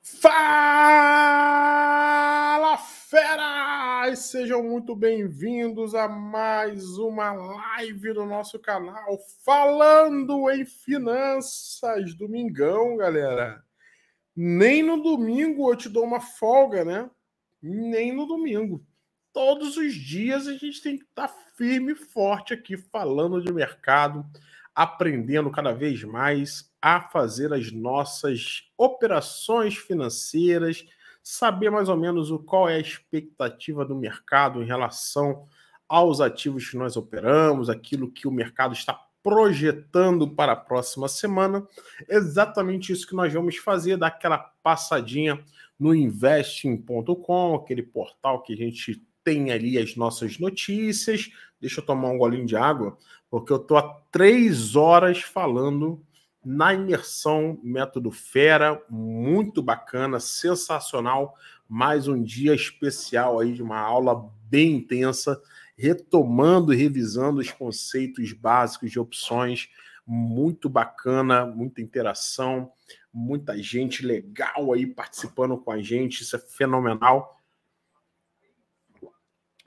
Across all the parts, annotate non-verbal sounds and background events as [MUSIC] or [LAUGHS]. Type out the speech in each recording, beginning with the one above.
Fala feras! Sejam muito bem-vindos a mais uma live do nosso canal Falando em Finanças. Domingão, galera. Nem no domingo eu te dou uma folga, né? Nem no domingo. Todos os dias a gente tem que estar tá firme e forte aqui falando de mercado, aprendendo cada vez mais a fazer as nossas operações financeiras, saber mais ou menos o qual é a expectativa do mercado em relação aos ativos que nós operamos, aquilo que o mercado está projetando para a próxima semana. Exatamente isso que nós vamos fazer, dar aquela passadinha no investing.com, aquele portal que a gente tem ali as nossas notícias. Deixa eu tomar um golinho de água, porque eu tô há três horas falando na imersão Método Fera, muito bacana, sensacional. Mais um dia especial aí de uma aula bem intensa, retomando e revisando os conceitos básicos de opções. Muito bacana, muita interação, muita gente legal aí participando com a gente, isso é fenomenal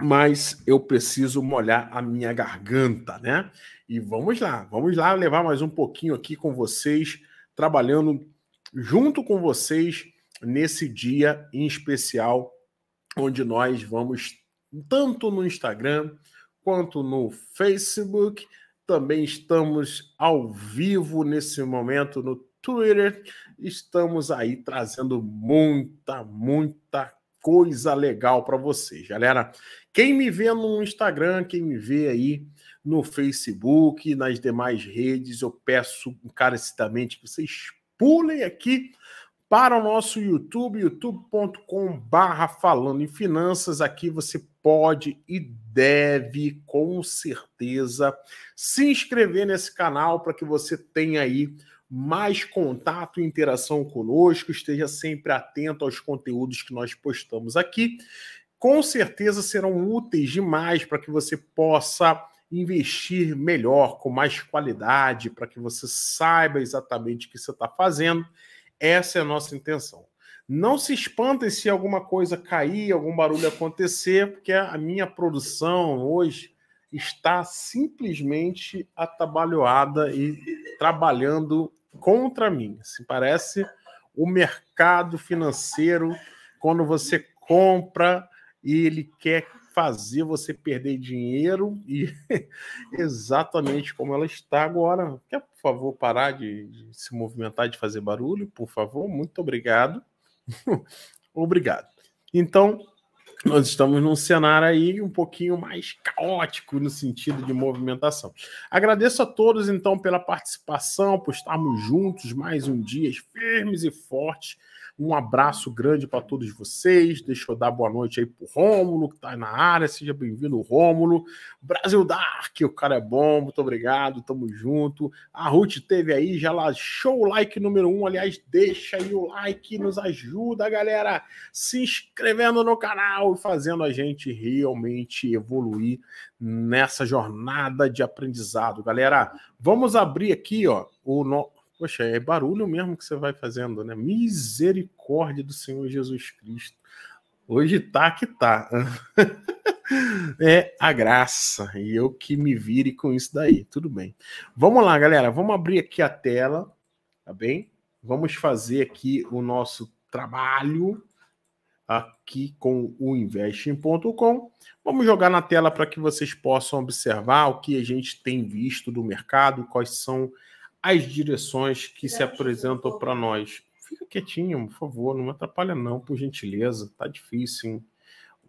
mas eu preciso molhar a minha garganta, né? E vamos lá, vamos lá levar mais um pouquinho aqui com vocês, trabalhando junto com vocês nesse dia em especial, onde nós vamos tanto no Instagram quanto no Facebook, também estamos ao vivo nesse momento no Twitter, estamos aí trazendo muita, muita coisa legal para vocês, galera. Quem me vê no Instagram, quem me vê aí no Facebook, nas demais redes, eu peço encarecidamente que vocês pulem aqui para o nosso YouTube, youtube.com/barra falando em finanças. Aqui você pode e deve, com certeza, se inscrever nesse canal para que você tenha aí mais contato e interação conosco, esteja sempre atento aos conteúdos que nós postamos aqui. Com certeza serão úteis demais para que você possa investir melhor, com mais qualidade, para que você saiba exatamente o que você está fazendo. Essa é a nossa intenção. Não se espantem se alguma coisa cair, algum barulho acontecer, porque a minha produção hoje está simplesmente atabalhoada e trabalhando contra mim. Assim, parece o mercado financeiro quando você compra e ele quer fazer você perder dinheiro e [LAUGHS] exatamente como ela está agora. Quer, por favor, parar de, de se movimentar, de fazer barulho? Por favor, muito obrigado. [LAUGHS] obrigado. Então, nós estamos num cenário aí um pouquinho mais caótico no sentido de movimentação. Agradeço a todos, então, pela participação, por estarmos juntos mais um dia, firmes e fortes um abraço grande para todos vocês. Deixa eu dar boa noite aí pro Rômulo, que está na área. Seja bem-vindo, Rômulo. Brasil Dark, o cara é bom, muito obrigado, tamo junto. A Ruth teve aí, já deixou o like número um. Aliás, deixa aí o like, nos ajuda, galera, se inscrevendo no canal e fazendo a gente realmente evoluir nessa jornada de aprendizado. Galera, vamos abrir aqui, ó, o nosso Poxa, é barulho mesmo que você vai fazendo, né? Misericórdia do Senhor Jesus Cristo. Hoje tá que tá. [LAUGHS] é a graça. E eu que me vire com isso daí. Tudo bem. Vamos lá, galera. Vamos abrir aqui a tela, tá bem? Vamos fazer aqui o nosso trabalho aqui com o investing.com. Vamos jogar na tela para que vocês possam observar o que a gente tem visto do mercado, quais são as direções que se é, apresentam para nós. Fica quietinho, por favor, não atrapalha não, por gentileza. Tá difícil, hein?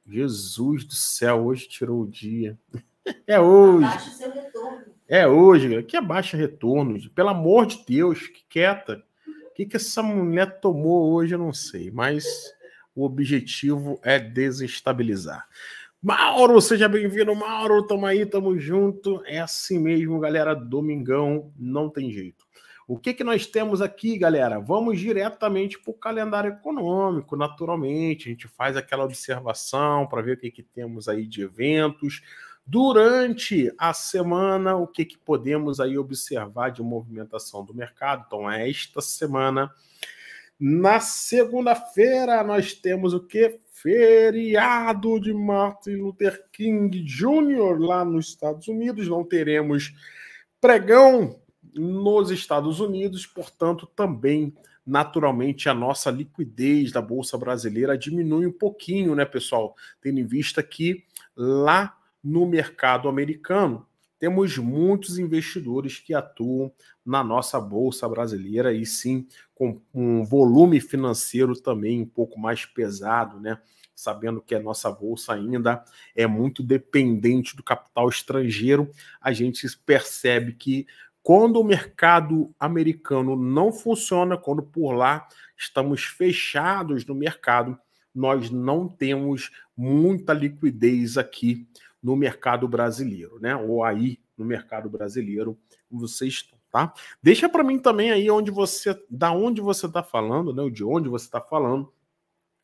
Jesus do céu, hoje tirou o dia. [LAUGHS] É hoje. É hoje, que abaixa retorno. Pelo amor de Deus, que quieta. O que, que essa mulher tomou hoje, eu não sei. Mas o objetivo é desestabilizar. Mauro, seja bem-vindo, Mauro. Tamo aí, tamo junto. É assim mesmo, galera. Domingão, não tem jeito. O que, que nós temos aqui, galera? Vamos diretamente para o calendário econômico, naturalmente. A gente faz aquela observação para ver o que, que temos aí de eventos. Durante a semana, o que, que podemos aí observar de movimentação do mercado? Então, é esta semana, na segunda-feira, nós temos o que? feriado de Martin Luther King Jr. lá nos Estados Unidos. Não teremos pregão nos Estados Unidos, portanto, também naturalmente a nossa liquidez da bolsa brasileira diminui um pouquinho, né, pessoal? Tendo em vista que lá no mercado americano temos muitos investidores que atuam na nossa bolsa brasileira e sim com um volume financeiro também um pouco mais pesado, né? Sabendo que a nossa bolsa ainda é muito dependente do capital estrangeiro, a gente percebe que quando o mercado americano não funciona, quando por lá estamos fechados no mercado, nós não temos muita liquidez aqui no mercado brasileiro, né? Ou aí no mercado brasileiro, vocês estão tá? Deixa para mim também aí onde você, da onde você está falando, né? De onde você está falando?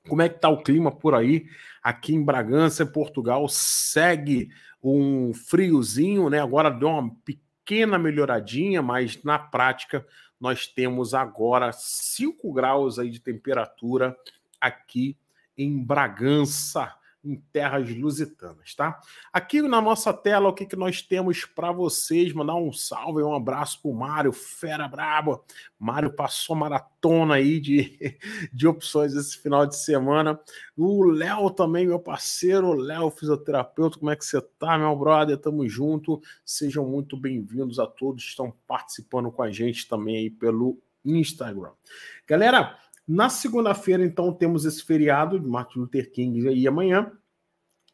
Como é que tá o clima por aí? Aqui em Bragança, Portugal, segue um friozinho, né? Agora deu uma pequena melhoradinha, mas na prática nós temos agora 5 graus aí de temperatura aqui em Bragança, em terras lusitanas, tá? Aqui na nossa tela, o que, que nós temos para vocês? Mandar um salve, um abraço para o Mário, fera brabo. Mário passou maratona aí de, [LAUGHS] de opções esse final de semana. O Léo também, meu parceiro, Léo, fisioterapeuta, como é que você tá, meu brother? Tamo junto. Sejam muito bem-vindos a todos que estão participando com a gente também aí pelo Instagram. Galera, na segunda-feira, então, temos esse feriado de Martin Luther King aí amanhã.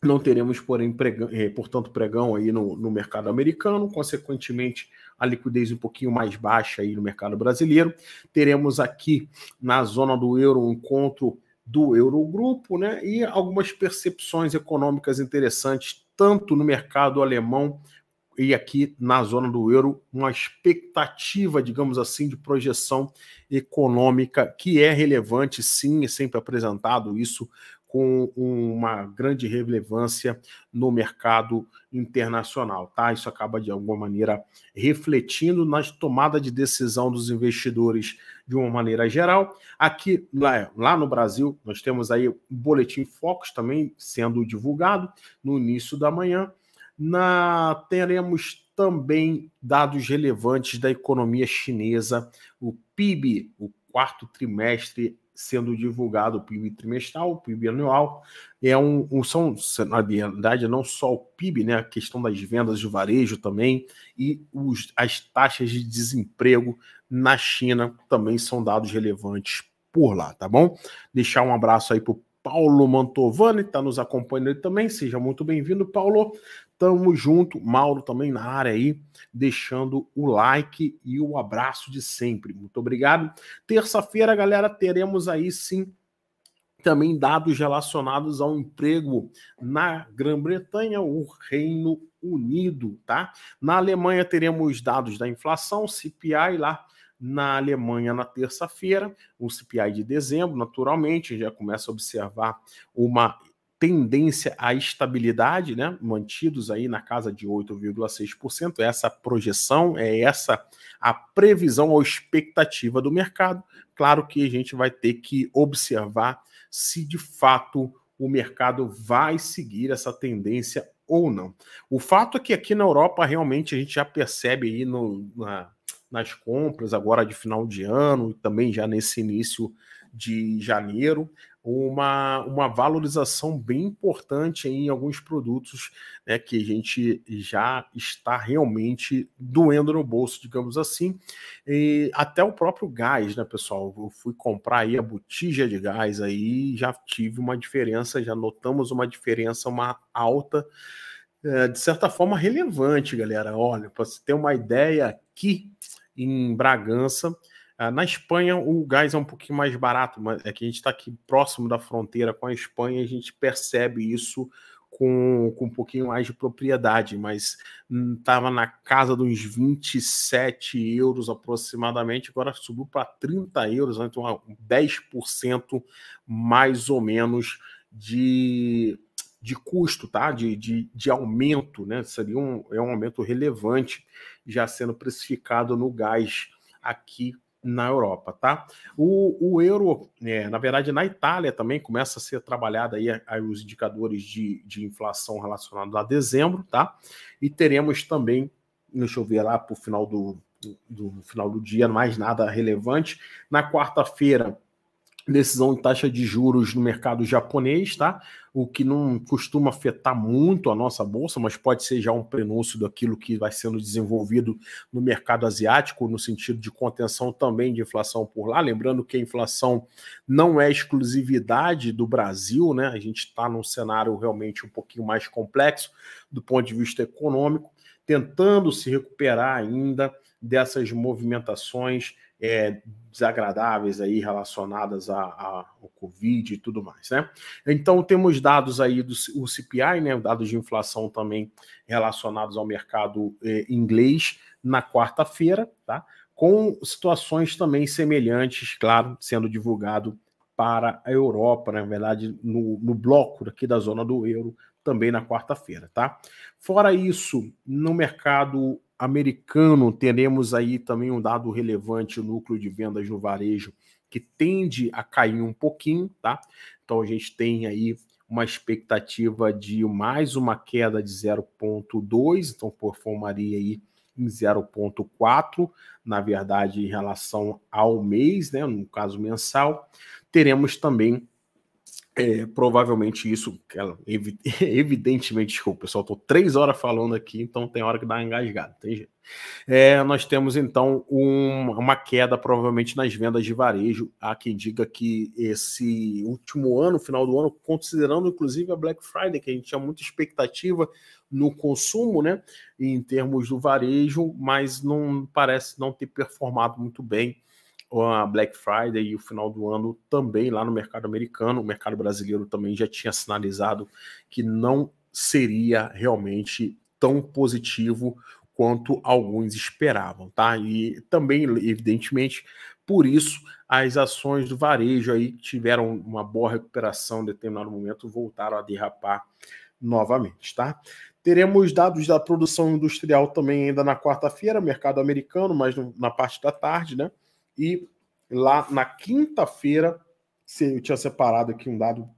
Não teremos, porém, pregão, eh, portanto, pregão aí no, no, mercado americano, consequentemente, a liquidez um pouquinho mais baixa aí no mercado brasileiro. Teremos aqui na zona do euro um encontro do Eurogrupo, né? E algumas percepções econômicas interessantes, tanto no mercado alemão e aqui na zona do euro, uma expectativa, digamos assim, de projeção econômica que é relevante, sim, é sempre apresentado isso com uma grande relevância no mercado internacional, tá? Isso acaba de alguma maneira refletindo na tomada de decisão dos investidores de uma maneira geral. Aqui lá, lá no Brasil, nós temos aí o boletim Focus também sendo divulgado no início da manhã na, teremos também dados relevantes da economia chinesa, o PIB, o quarto trimestre sendo divulgado, o PIB trimestral, o PIB anual, é um, um são, na verdade, não só o PIB, né, a questão das vendas de varejo também, e os, as taxas de desemprego na China também são dados relevantes por lá, tá bom? Deixar um abraço aí para Paulo Mantovani, está nos acompanhando também. Seja muito bem-vindo, Paulo. Tamo junto, Mauro também na área aí, deixando o like e o abraço de sempre. Muito obrigado. Terça-feira, galera, teremos aí sim também dados relacionados ao emprego na Grã-Bretanha, o Reino Unido, tá? Na Alemanha teremos dados da inflação, CPI lá na Alemanha na terça-feira, o CPI de dezembro, naturalmente, já começa a observar uma tendência à estabilidade, né? mantidos aí na casa de 8,6%. Essa projeção é essa a previsão ou expectativa do mercado. Claro que a gente vai ter que observar se de fato o mercado vai seguir essa tendência ou não. O fato é que aqui na Europa realmente a gente já percebe aí no, na, nas compras agora de final de ano e também já nesse início de janeiro, uma, uma valorização bem importante em alguns produtos né, que a gente já está realmente doendo no bolso, digamos assim. E até o próprio gás, né, pessoal? Eu fui comprar aí a botija de gás aí já tive uma diferença, já notamos uma diferença, uma alta. Eh, de certa forma relevante, galera. Olha, para você ter uma ideia, aqui em Bragança, ah, na Espanha, o gás é um pouquinho mais barato, mas é que a gente está aqui próximo da fronteira com a Espanha, a gente percebe isso com, com um pouquinho mais de propriedade, mas estava hum, na casa dos 27 euros aproximadamente, agora subiu para 30 euros, né, então 10% é mais ou menos de, de custo, tá? De, de, de aumento, né? Seria um, é um aumento relevante já sendo precificado no gás aqui na Europa, tá? O, o euro, é, na verdade, na Itália também começa a ser trabalhada aí, aí os indicadores de, de inflação relacionados a dezembro, tá? E teremos também, deixa eu ver lá para o final do, do, do final do dia, mais nada relevante. Na quarta-feira, decisão de taxa de juros no mercado japonês, tá? O que não costuma afetar muito a nossa bolsa, mas pode ser já um prenúncio daquilo que vai sendo desenvolvido no mercado asiático, no sentido de contenção também de inflação por lá. Lembrando que a inflação não é exclusividade do Brasil, né? A gente está num cenário realmente um pouquinho mais complexo do ponto de vista econômico, tentando se recuperar ainda dessas movimentações é, desagradáveis aí relacionadas a, a, ao Covid e tudo mais, né? Então temos dados aí do o CPI, né? Dados de inflação também relacionados ao mercado é, inglês na quarta-feira, tá? Com situações também semelhantes, claro, sendo divulgado para a Europa, né? na verdade, no, no bloco aqui da zona do euro, também na quarta-feira, tá? Fora isso, no mercado americano, teremos aí também um dado relevante, o núcleo de vendas no varejo, que tende a cair um pouquinho, tá? Então a gente tem aí uma expectativa de mais uma queda de 0,2, então performaria aí em 0,4, na verdade, em relação ao mês, né, no caso mensal. Teremos também é, provavelmente isso, [LAUGHS] evidentemente, desculpa, pessoal, tô três horas falando aqui, então tem hora que dá engasgado tem jeito. É, nós temos então um, uma queda provavelmente nas vendas de varejo. Há quem diga que esse último ano, final do ano, considerando inclusive a Black Friday, que a gente tinha muita expectativa no consumo, né, em termos do varejo, mas não parece não ter performado muito bem a Black Friday e o final do ano também lá no mercado americano. O mercado brasileiro também já tinha sinalizado que não seria realmente tão positivo quanto alguns esperavam, tá? E também, evidentemente, por isso as ações do varejo aí tiveram uma boa recuperação em determinado momento, voltaram a derrapar novamente, tá? Teremos dados da produção industrial também ainda na quarta-feira, mercado americano, mas na parte da tarde, né? E lá na quinta-feira, eu tinha separado aqui um dado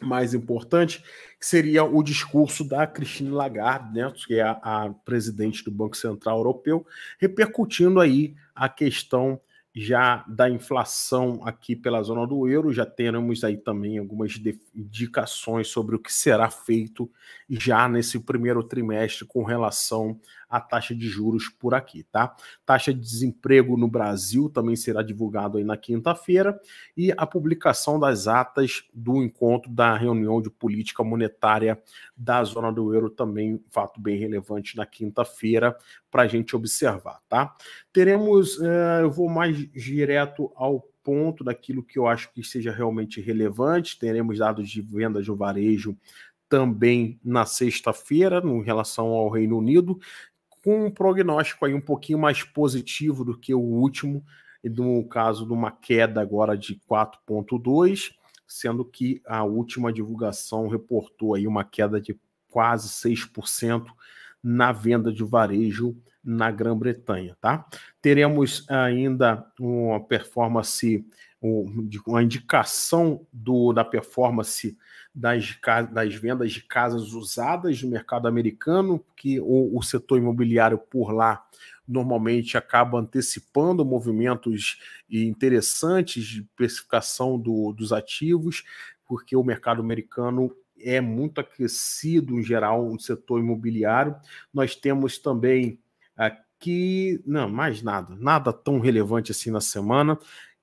mais importante, que seria o discurso da Christine Lagarde, né, que é a, a presidente do Banco Central Europeu, repercutindo aí a questão já da inflação aqui pela zona do euro, já teremos aí também algumas indicações sobre o que será feito já nesse primeiro trimestre com relação a taxa de juros por aqui, tá? Taxa de desemprego no Brasil também será divulgado aí na quinta-feira e a publicação das atas do encontro da reunião de política monetária da zona do euro também fato bem relevante na quinta-feira para a gente observar, tá? Teremos, eh, eu vou mais direto ao ponto daquilo que eu acho que seja realmente relevante. Teremos dados de vendas no varejo também na sexta-feira, em relação ao Reino Unido, com um prognóstico aí um pouquinho mais positivo do que o último, e no caso de uma queda agora de 4,2, sendo que a última divulgação reportou aí uma queda de quase 6% na venda de varejo na Grã-Bretanha, tá? Teremos ainda uma performance, uma indicação do, da performance das, das vendas de casas usadas no mercado americano, que o, o setor imobiliário por lá normalmente acaba antecipando movimentos interessantes de precificação do, dos ativos, porque o mercado americano é muito aquecido em geral no setor imobiliário. Nós temos também aqui, não, mais nada, nada tão relevante assim na semana.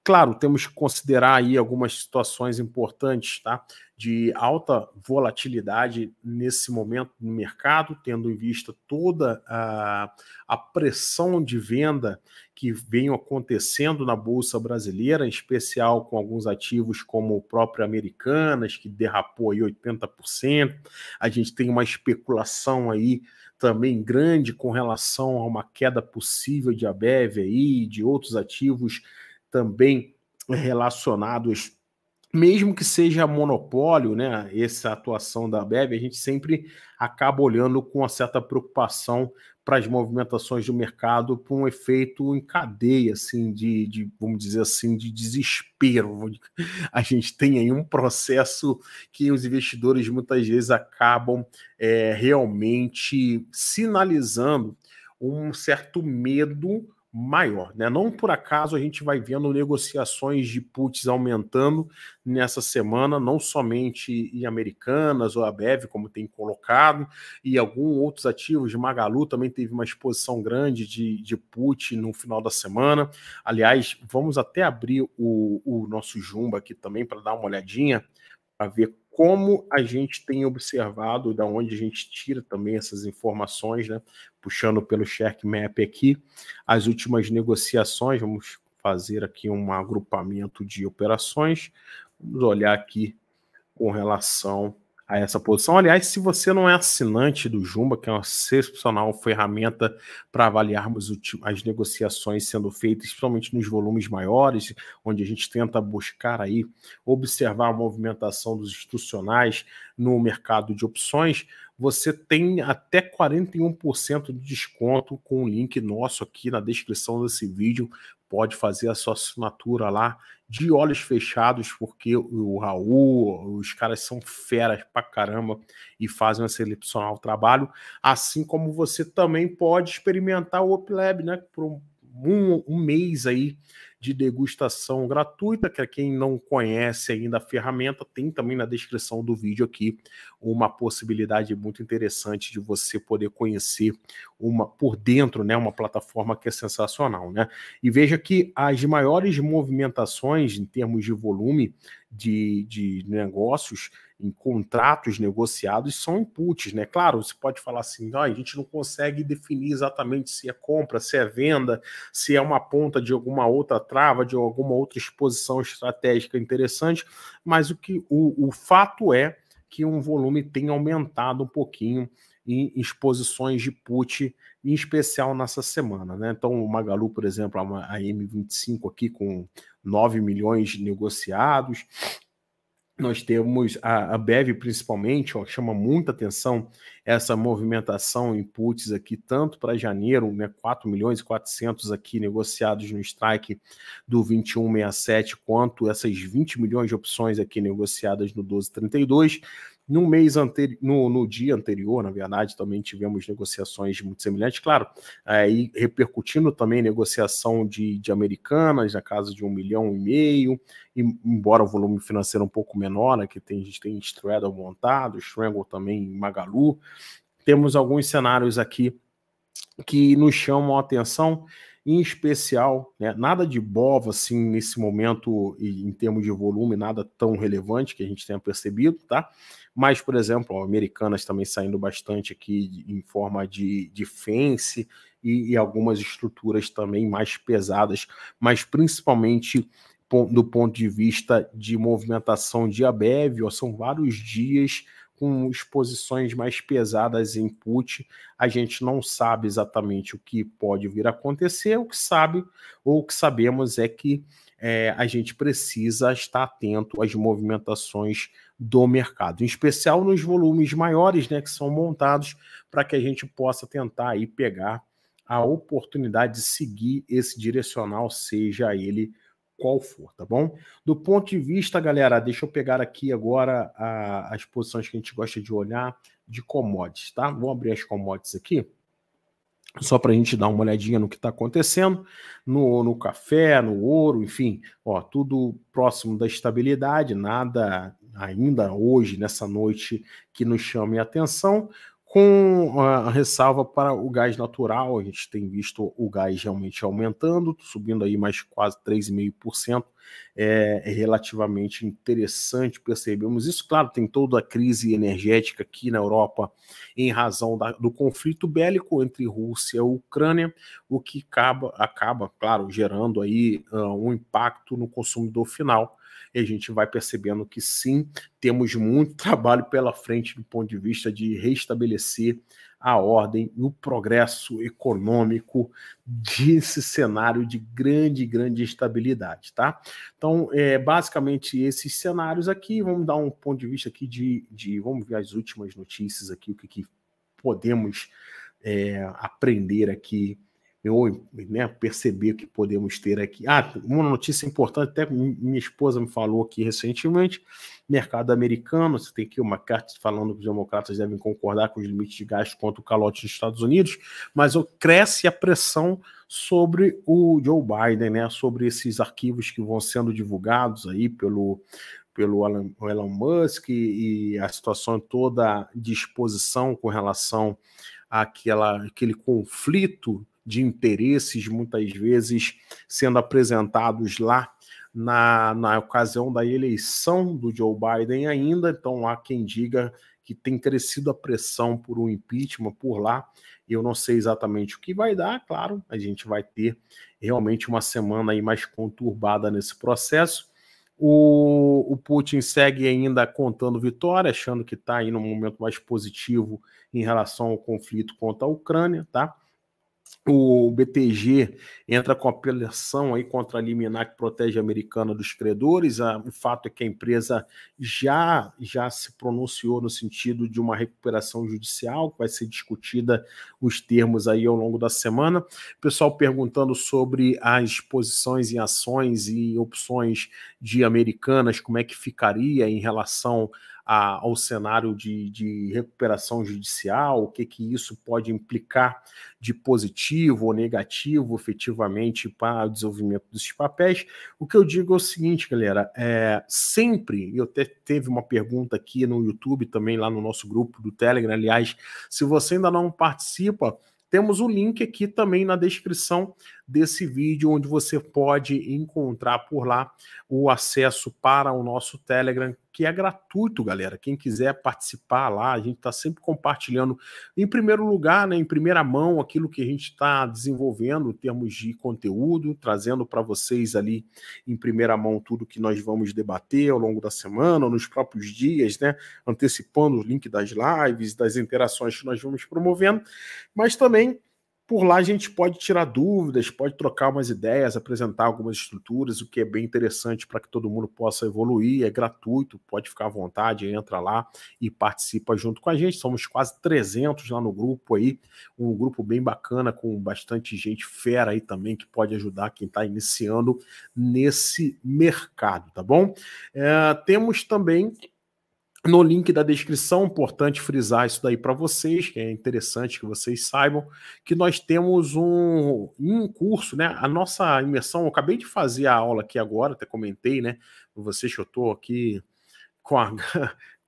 Claro, temos que considerar aí algumas situações importantes, tá? De alta volatilidade nesse momento no mercado, tendo em vista toda a, a pressão de venda que vem acontecendo na Bolsa Brasileira, em especial com alguns ativos como o próprio Americanas, que derrapou aí 80%. A gente tem uma especulação aí também grande com relação a uma queda possível de Abev aí, de outros ativos também relacionados mesmo que seja monopólio, né? Essa atuação da BEV, a gente sempre acaba olhando com uma certa preocupação para as movimentações do mercado para um efeito em cadeia, assim, de, de, vamos dizer assim, de desespero. A gente tem aí um processo que os investidores muitas vezes acabam é, realmente sinalizando um certo medo maior. Né? Não por acaso a gente vai vendo negociações de puts aumentando nessa semana, não somente em Americanas ou a BEV, como tem colocado, e alguns outros ativos. Magalu também teve uma exposição grande de, de put no final da semana. Aliás, vamos até abrir o, o nosso Jumba aqui também para dar uma olhadinha para ver como a gente tem observado, da onde a gente tira também essas informações, né? puxando pelo Shark Map aqui, as últimas negociações, vamos fazer aqui um agrupamento de operações, vamos olhar aqui com relação a essa posição. Aliás, se você não é assinante do Jumba, que é uma excepcional ferramenta para avaliarmos as negociações sendo feitas, principalmente nos volumes maiores, onde a gente tenta buscar aí observar a movimentação dos institucionais no mercado de opções, você tem até 41% de desconto com o link nosso aqui na descrição desse vídeo pode fazer a sua assinatura lá de olhos fechados, porque o Raul, os caras são feras pra caramba e fazem um excepcional trabalho, assim como você também pode experimentar o OpLab, né, por um, um mês aí de degustação gratuita, que é quem não conhece ainda a ferramenta, tem também na descrição do vídeo aqui uma possibilidade muito interessante de você poder conhecer uma por dentro, né, uma plataforma que é sensacional, né? E veja que as maiores movimentações em termos de volume de, de negócios, em contratos negociados, são inputs, né? Claro, você pode falar assim, ah, a gente não consegue definir exatamente se é compra, se é venda, se é uma ponta de alguma outra trava, de alguma outra exposição estratégica interessante, mas o que o, o fato é que um volume tem aumentado um pouquinho em exposições de put, em especial nessa semana, né? Então, o Magalu, por exemplo, a M25 aqui com 9 milhões negociados. Nós temos a, a BEV, principalmente, ó, chama muita atenção essa movimentação em puts aqui, tanto para janeiro, né, 4 milhões e 400 aqui negociados no strike do 2167, quanto essas 20 milhões de opções aqui negociadas no 1232. No mês anterior, no, no, dia anterior, na verdade, também tivemos negociações muito semelhantes, claro, aí repercutindo também negociação de, de americanas na casa de um milhão e meio, e, embora o volume financeiro um pouco menor, né, que tem, a gente tem Straddle montado, Strangle também Magalu. Temos alguns cenários aqui que nos chamam a atenção em especial, né, nada de bova assim nesse momento em termos de volume, nada tão relevante que a gente tenha percebido, tá? Mas, por exemplo, ó, americanas também saindo bastante aqui em forma de, de fence e, e algumas estruturas também mais pesadas, mas principalmente do ponto de vista de movimentação de ABEV, ó, são vários dias com exposições mais pesadas em put, a gente não sabe exatamente o que pode vir a acontecer, o que sabe, ou o que sabemos é que é, a gente precisa estar atento às movimentações do mercado, em especial nos volumes maiores né, que são montados para que a gente possa tentar aí pegar a oportunidade de seguir esse direcional, seja ele qual for, tá bom? Do ponto de vista, galera, deixa eu pegar aqui agora a, as posições que a gente gosta de olhar de commodities, tá? Vou abrir as commodities aqui, só para a gente dar uma olhadinha no que está acontecendo, no, no café, no ouro, enfim, ó, tudo próximo da estabilidade, nada ainda hoje, nessa noite, que nos chame a atenção. Com ah, a ressalva para o gás natural, a gente tem visto o gás realmente aumentando, subindo aí mais quase 3,5%. É, é relativamente interessante percebemos isso. Claro, tem toda a crise energética aqui na Europa em razão da, do conflito bélico entre Rússia e Ucrânia, o que acaba, acaba claro, gerando aí uh, um impacto no consumidor final e a gente vai percebendo que sim, temos muito [LAUGHS] trabalho pela frente do ponto de vista de restabelecer a ordem e o progresso econômico desse cenário de grande, grande estabilidade, tá? Então, é, basicamente esses cenários aqui, vamos dar um ponto de vista aqui de, de vamos ver as últimas notícias aqui, o que, que podemos é, aprender aqui ou né, perceber que podemos ter aqui. Ah, uma notícia importante, até minha esposa me falou aqui recentemente, mercado americano, você tem aqui uma carta falando que os democratas devem concordar com os limites de gasto contra o calote dos Estados Unidos, mas cresce a pressão sobre o Joe Biden, né, sobre esses arquivos que vão sendo divulgados aí pelo, pelo Alan, Elon Musk e, a situação toda de exposição com relação àquela, àquele conflito de interesses, muitas vezes sendo apresentados lá na, na ocasião da eleição do Joe Biden ainda. Então há quem diga que tem crescido a pressão por um impeachment por lá. Eu não sei exatamente o que vai dar, claro, a gente vai ter realmente uma semana aí mais conturbada nesse processo. O, o Putin segue ainda contando vitória, achando que está aí num momento mais positivo em relação ao conflito contra a Ucrânia, tá? O BTG entra com apelação aí contra a liminar que protege a americana dos credores. Ah, o fato é que a empresa já, já se pronunciou no sentido de uma recuperação judicial, que vai ser discutida os termos aí ao longo da semana. pessoal perguntando sobre as posições em ações e opções de americanas, como é que ficaria em relação a, ao cenário de, de recuperação judicial, o que, que isso pode implicar de positivo ou negativo efetivamente para o desenvolvimento desses papéis. O que eu digo é o seguinte, galera, é, sempre, eu até teve uma pergunta aqui no YouTube também, lá no nosso grupo do Telegram, aliás, se você ainda não participa, temos o link aqui também na descrição desse vídeo, onde você pode encontrar por lá o acesso para o nosso Telegram, que é gratuito, galera. Quem quiser participar lá, a gente está sempre compartilhando, em primeiro lugar, né, em primeira mão, aquilo que a gente está desenvolvendo em termos de conteúdo, trazendo para vocês ali em primeira mão tudo que nós vamos debater ao longo da semana, nos próprios dias, né? Antecipando o link das lives, das interações que nós vamos promovendo, mas também por lá a gente pode tirar dúvidas, pode trocar umas ideias, apresentar algumas estruturas, o que é bem interessante para que todo mundo possa evoluir. É gratuito, pode ficar à vontade, entra lá e participa junto com a gente. Somos quase 300 lá no grupo aí, um grupo bem bacana com bastante gente fera aí também que pode ajudar quem está iniciando nesse mercado, tá bom? É, temos também no link da descrição, importante frisar isso daí para vocês, que é interessante que vocês saibam, que nós temos um, um curso, né? A nossa imersão, eu acabei de fazer a aula aqui agora, até comentei, né? Vocês que eu estou aqui com a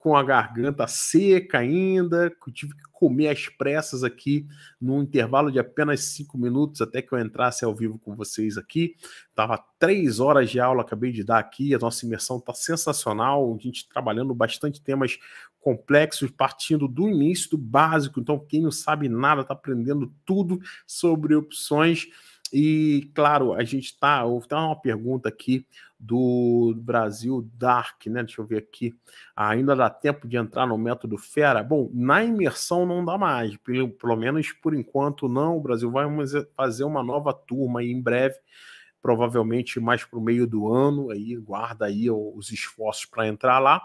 com a garganta seca ainda, tive que comer às pressas aqui num intervalo de apenas cinco minutos até que eu entrasse ao vivo com vocês aqui. Tava três horas de aula, acabei de dar aqui. A nossa imersão tá sensacional, a gente trabalhando bastante temas complexos, partindo do início, do básico. Então, quem não sabe nada, tá aprendendo tudo sobre opções e, claro, a gente está. Houve uma pergunta aqui do Brasil Dark, né? Deixa eu ver aqui. Ainda dá tempo de entrar no método Fera? Bom, na imersão não dá mais, pelo, pelo menos por enquanto não. O Brasil vai fazer uma nova turma aí em breve, provavelmente mais para o meio do ano. Aí guarda aí os esforços para entrar lá.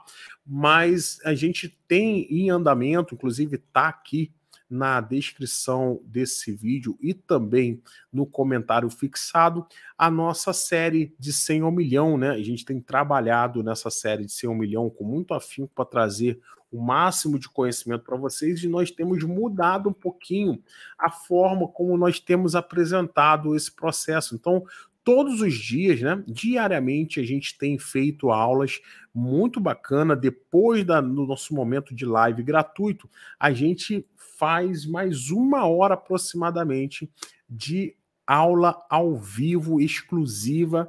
Mas a gente tem em andamento, inclusive está aqui na descrição desse vídeo e também no comentário fixado a nossa série de 100 ao milhão, né? A gente tem trabalhado nessa série de 100 ao milhão com muito afinco para trazer o máximo de conhecimento para vocês e nós temos mudado um pouquinho a forma como nós temos apresentado esse processo. Então, todos os dias, né? Diariamente a gente tem feito aulas muito bacana. Depois da, do nosso momento de live gratuito, a gente faz mais uma hora aproximadamente de aula ao vivo exclusiva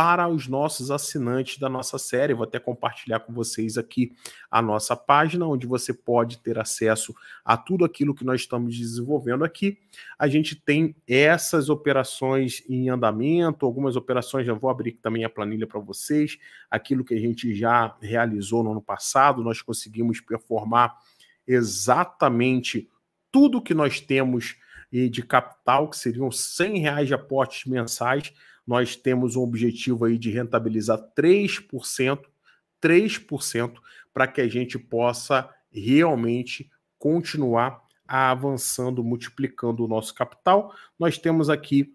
para os nossos assinantes da nossa série. vou até compartilhar com vocês aqui a nossa página, onde você pode ter acesso a tudo aquilo que nós estamos desenvolvendo aqui. A gente tem essas operações em andamento, algumas operações, já vou abrir também a planilha para vocês, aquilo que a gente já realizou no ano passado, nós conseguimos performar exatamente tudo que nós temos eh, de capital, que seriam 100 reais de aportes mensais, nós temos um objetivo aí de rentabilizar 3%, 3% para que a gente possa realmente continuar avançando, multiplicando o nosso capital. Nós temos aqui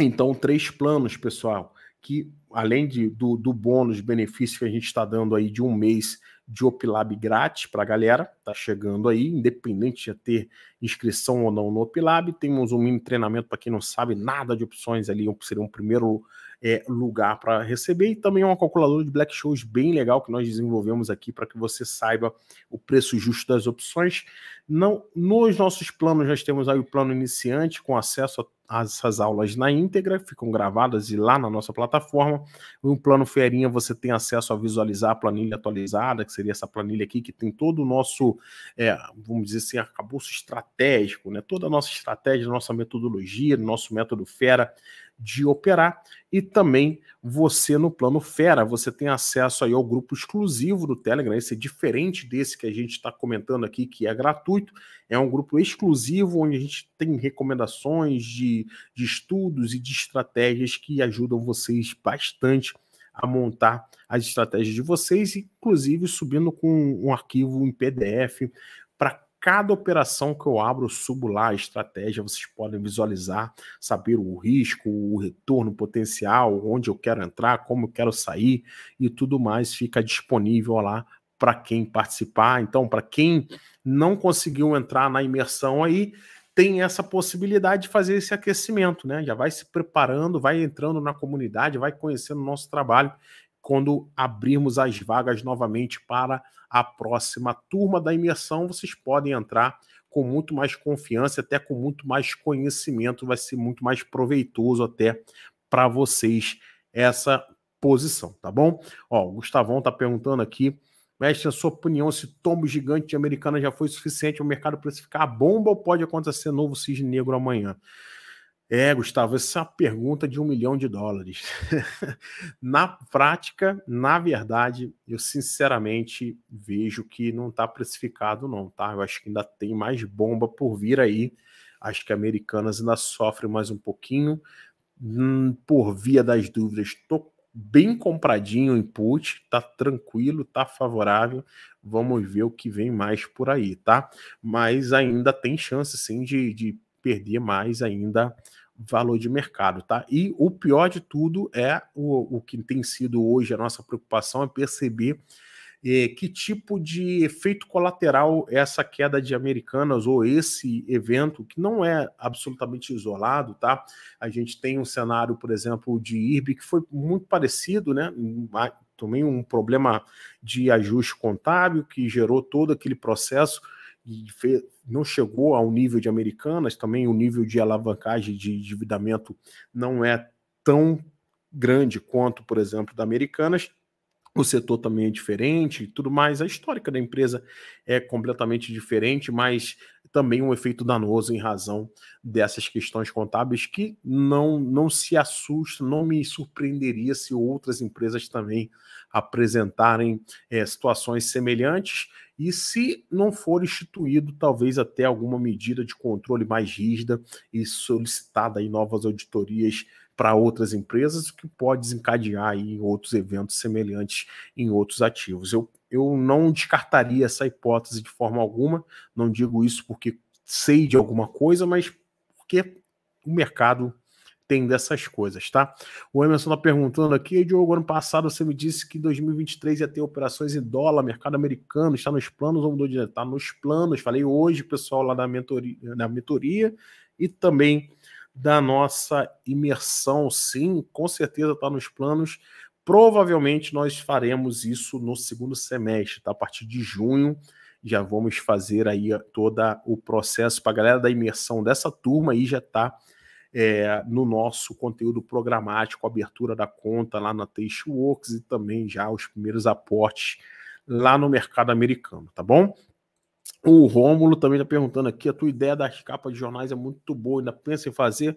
então três planos, pessoal, que além de, do, do bônus, benefício que a gente está dando aí de um mês de Opilab grátis para a galera, está chegando aí, independente de ter inscrição ou não no Opilab, temos um mini treinamento para quem não sabe nada de opções ali, seria um primeiro é, lugar para receber. E também é uma calculadora de Black Shows bem legal que nós desenvolvemos aqui para que você saiba o preço justo das opções. Não, nos nossos planos, nós temos aí o plano iniciante com acesso a essas aulas na íntegra, ficam gravadas e lá na nossa plataforma. No plano Feirinha, você tem acesso a visualizar a planilha atualizada, que seria essa planilha aqui, que tem todo o nosso, é, vamos dizer assim, arcabouço estratégico, né? toda a nossa estratégia, nossa metodologia, nosso método Fera, de operar e também você no plano Fera, você tem acesso aí ao grupo exclusivo do Telegram, esse é diferente desse que a gente está comentando aqui, que é gratuito, é um grupo exclusivo onde a gente tem recomendações de, de estudos e de estratégias que ajudam vocês bastante a montar as estratégias de vocês, inclusive subindo com um arquivo em PDF cada operação que eu abro, subo lá a estratégia, vocês podem visualizar, saber o risco, o retorno potencial, onde eu quero entrar, como eu quero sair e tudo mais fica disponível lá para quem participar. Então, para quem não conseguiu entrar na imersão aí, tem essa possibilidade de fazer esse aquecimento, né? Já vai se preparando, vai entrando na comunidade, vai conhecendo o nosso trabalho quando abrirmos as vagas novamente para a próxima turma da imersão, vocês podem entrar com muito mais confiança, até com muito mais conhecimento, vai ser muito mais proveitoso até para vocês essa posição, tá bom? Ó, o Gustavão está perguntando aqui, mestre, a sua opinião se tombo gigante de americana já foi suficiente para o mercado precificar a bomba ou pode acontecer novo cisne negro amanhã? É, Gustavo, essa é pergunta de um milhão de dólares. [LAUGHS] na prática, na verdade, eu sinceramente vejo que não está precificado, não, tá? Eu acho que ainda tem mais bomba por vir aí. Acho que Americanas ainda sofre mais um pouquinho. Hum, por via das dúvidas, estou bem compradinho o input, tá tranquilo, tá favorável. Vamos ver o que vem mais por aí, tá? Mas ainda tem chance, sim, de, de perder mais ainda valor de mercado, tá? E o pior de tudo é o, o que tem sido hoje a nossa preocupação é perceber eh, que tipo de efeito colateral essa queda de Americanas ou esse evento, que não é absolutamente isolado, tá? A gente tem um cenário, por exemplo, de IRB que foi muito parecido, né? Hum, também um problema de ajuste contábil que gerou todo aquele processo e fez, não chegou ao nível de Americanas, também o nível de alavancagem de endividamento não é tão grande quanto, por exemplo, da Americanas, o setor também é diferente e tudo mais. A histórica da empresa é completamente diferente, mas também um efeito danoso em razão dessas questões contábeis que não, não se assusta, não me surpreenderia se outras empresas também apresentarem é, situações semelhantes e se não for instituído, talvez até alguma medida de controle mais rígida e solicitada em novas auditorias para outras empresas, o que pode desencadear aí outros eventos semelhantes em outros ativos. Eu, eu não descartaria essa hipótese de forma alguma, não digo isso porque sei de alguma coisa, mas porque o mercado tem dessas coisas, tá? O Emerson tá perguntando aqui, Diogo, ano passado você me disse que 2023 ia ter operações em dólar, mercado americano, está nos planos ou mudou de... Está nos planos, falei hoje, pessoal, lá na mentoria, na mentoria e também da nossa imersão. Sim, com certeza está nos planos. Provavelmente nós faremos isso no segundo semestre, tá? A partir de junho já vamos fazer aí todo o processo para a galera da imersão dessa turma aí já está é, no nosso conteúdo programático, abertura da conta lá na Teixeira Works e também já os primeiros aportes lá no mercado americano, tá bom? O Rômulo também está perguntando aqui: a tua ideia das capas de jornais é muito boa, ainda pensa em fazer?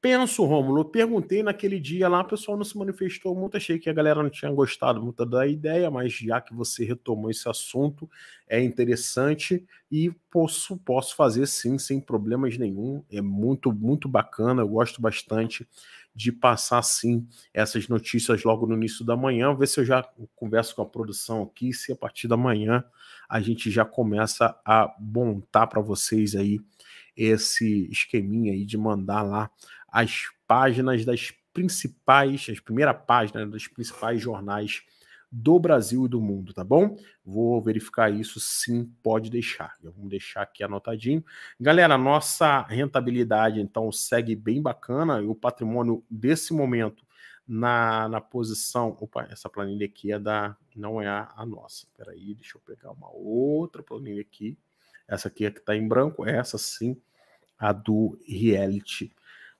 Penso, Rômulo. Eu perguntei naquele dia lá, o pessoal não se manifestou muito, achei que a galera não tinha gostado muito da ideia, mas já que você retomou esse assunto, é interessante e posso, posso fazer sim, sem problemas nenhum. É muito, muito bacana, eu gosto bastante de passar sim essas notícias logo no início da manhã, ver se eu já converso com a produção aqui, se a partir da manhã a gente já começa a montar para vocês aí esse esqueminha aí de mandar lá as páginas das principais, as primeira página dos principais jornais do Brasil e do mundo, tá bom? Vou verificar isso, sim, pode deixar. Vamos deixar aqui anotadinho. Galera, nossa rentabilidade, então, segue bem bacana. E o patrimônio desse momento na, na posição... Opa, essa planilha aqui é da... não é a, a nossa. Peraí, deixa eu pegar uma outra planilha aqui. Essa aqui é que está em branco, essa sim, a do Reality.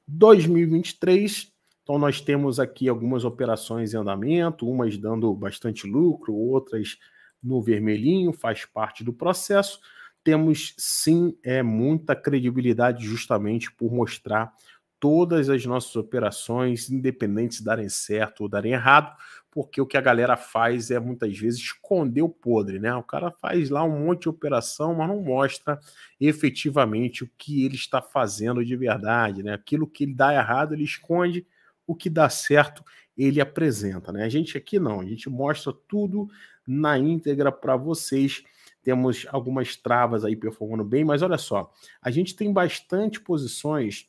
2023 então, nós temos aqui algumas operações em andamento, umas dando bastante lucro, outras no vermelhinho, faz parte do processo. Temos sim é, muita credibilidade, justamente por mostrar todas as nossas operações, independentes de darem certo ou darem errado, porque o que a galera faz é muitas vezes esconder o podre, né? O cara faz lá um monte de operação, mas não mostra efetivamente o que ele está fazendo de verdade, né? Aquilo que ele dá errado, ele esconde o que dá certo ele apresenta. Né? A gente aqui não, a gente mostra tudo na íntegra para vocês. Temos algumas travas aí performando bem, mas olha só, a gente tem bastante posições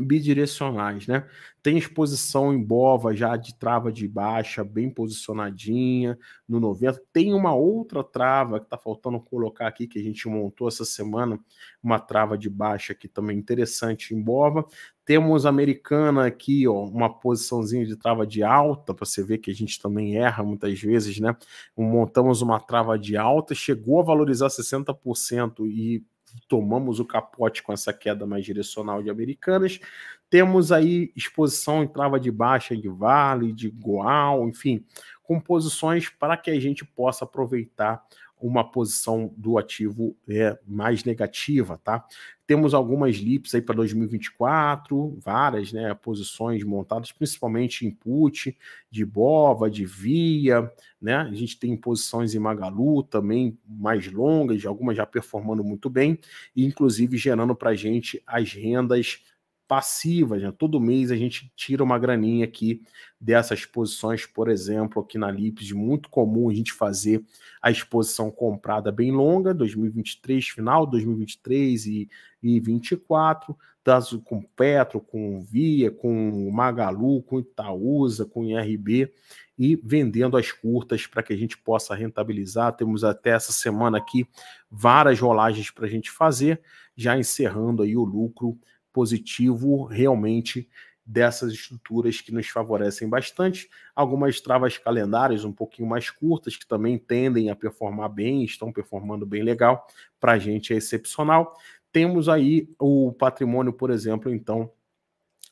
bidirecionais, né? Tem exposição em bova já de trava de baixa, bem posicionadinha, no 90. Tem uma outra trava que está faltando colocar aqui, que a gente montou essa semana, uma trava de baixa aqui também é interessante em bova. Temos americana aqui, ó, uma posiçãozinha de trava de alta, para você ver que a gente também erra muitas vezes, né? Montamos uma trava de alta, chegou a valorizar 60% e tomamos o capote com essa queda mais direcional de americanas. Temos aí exposição em trava de baixa de Vale, de Goal, enfim, com posições para que a gente possa aproveitar uma posição do ativo é, mais negativa, tá? Temos algumas lips aí para 2024, várias, né, posições montadas, principalmente em put, de Bova, de Via, né? A gente tem posições em Magalu também mais longas, algumas já performando muito bem e inclusive gerando para a gente as rendas passiva. Já. Todo mês a gente tira uma graninha aqui dessas posições, por exemplo, aqui na Lips, muito comum a gente fazer a exposição comprada bem longa, 2023, final 2023 e, e 24, das, com Petro, com Via, com Magalu, com Itaúsa, com IRB e vendendo as curtas para que a gente possa rentabilizar. Temos até essa semana aqui várias rolagens para a gente fazer, já encerrando aí o lucro positivo realmente dessas estruturas que nos favorecem bastante. Algumas travas calendárias um pouquinho mais curtas, que também tendem a performar bem, estão performando bem legal, para a gente é excepcional. Temos aí o patrimônio, por exemplo, então,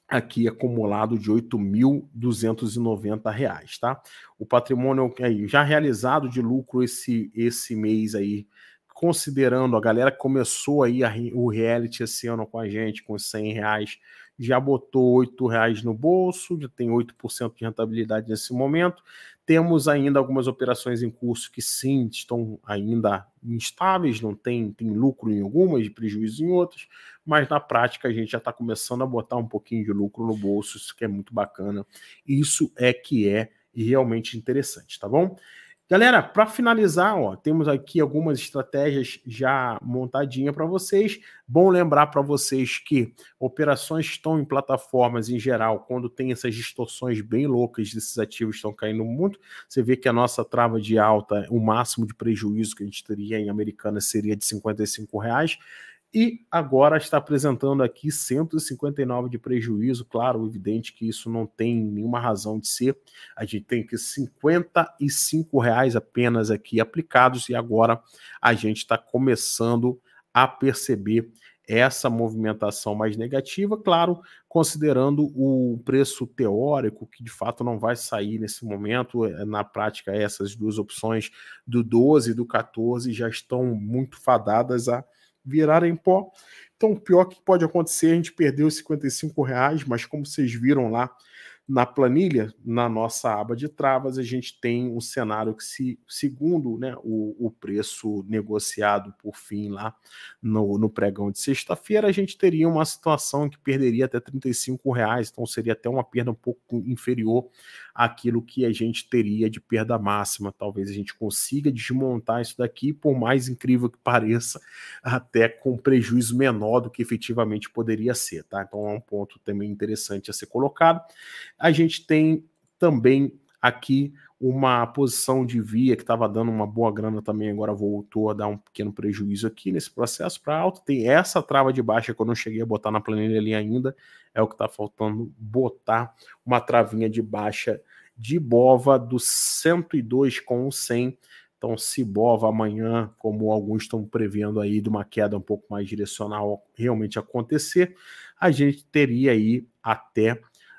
aqui acumulado de R$ 8.290, tá? O patrimônio aí, já realizado de lucro esse, esse mês aí considerando a galera começou aí a, o reality esse ano com a gente, com 100 reais, já botou 8 reais no bolso, já tem 8% de rentabilidade nesse momento. Temos ainda algumas operações em curso que sim, estão ainda instáveis, não tem, tem lucro em algumas, prejuízo em outras, mas na prática a gente já está começando a botar um pouquinho de lucro no bolso, isso que é muito bacana. Isso é que é realmente interessante, tá bom? Galera, para finalizar, ó, temos aqui algumas estratégias já montadinha para vocês. Bom lembrar para vocês que operações estão em plataformas em geral, quando tem essas distorções bem loucas desses ativos estão caindo muito. Você vê que a nossa trava de alta, o máximo de prejuízo que a gente teria em americana seria de 55 reais e agora está apresentando aqui 159 de prejuízo. Claro, evidente que isso não tem nenhuma razão de ser. A gente tem que 55 reais apenas aqui aplicados e agora a gente está começando a perceber essa movimentação mais negativa, claro, considerando o preço teórico, que de fato não vai sair nesse momento, é, na prática essas duas opções do 12 e do 14 já estão muito fadadas a virar em pó. Então, o pior que pode acontecer, a gente perdeu os 55 reais, mas como vocês viram lá na planilha, na nossa aba de travas, a gente tem um cenário que, se, segundo né, o, o preço negociado por fim lá no, no pregão de sexta-feira, a gente teria uma situação que perderia até 35 reais, então seria até uma perda um pouco inferior aquilo que a gente teria de perda máxima. Talvez a gente consiga desmontar isso daqui, por mais incrível que pareça, até com prejuízo menor do que efetivamente poderia ser, tá? Então é um ponto também interessante a ser colocado. A gente tem também aqui uma posição de via que estava dando uma boa grana também, agora voltou a dar um pequeno prejuízo aqui nesse processo para alto. Tem essa trava de baixa que eu não cheguei a botar na planilha ali ainda, é o que está faltando botar uma travinha de baixa de Bova do 102 com o 100. Então, se Bova amanhã, como alguns estão prevendo aí, de uma queda um pouco mais direcional realmente acontecer, a gente teria aí até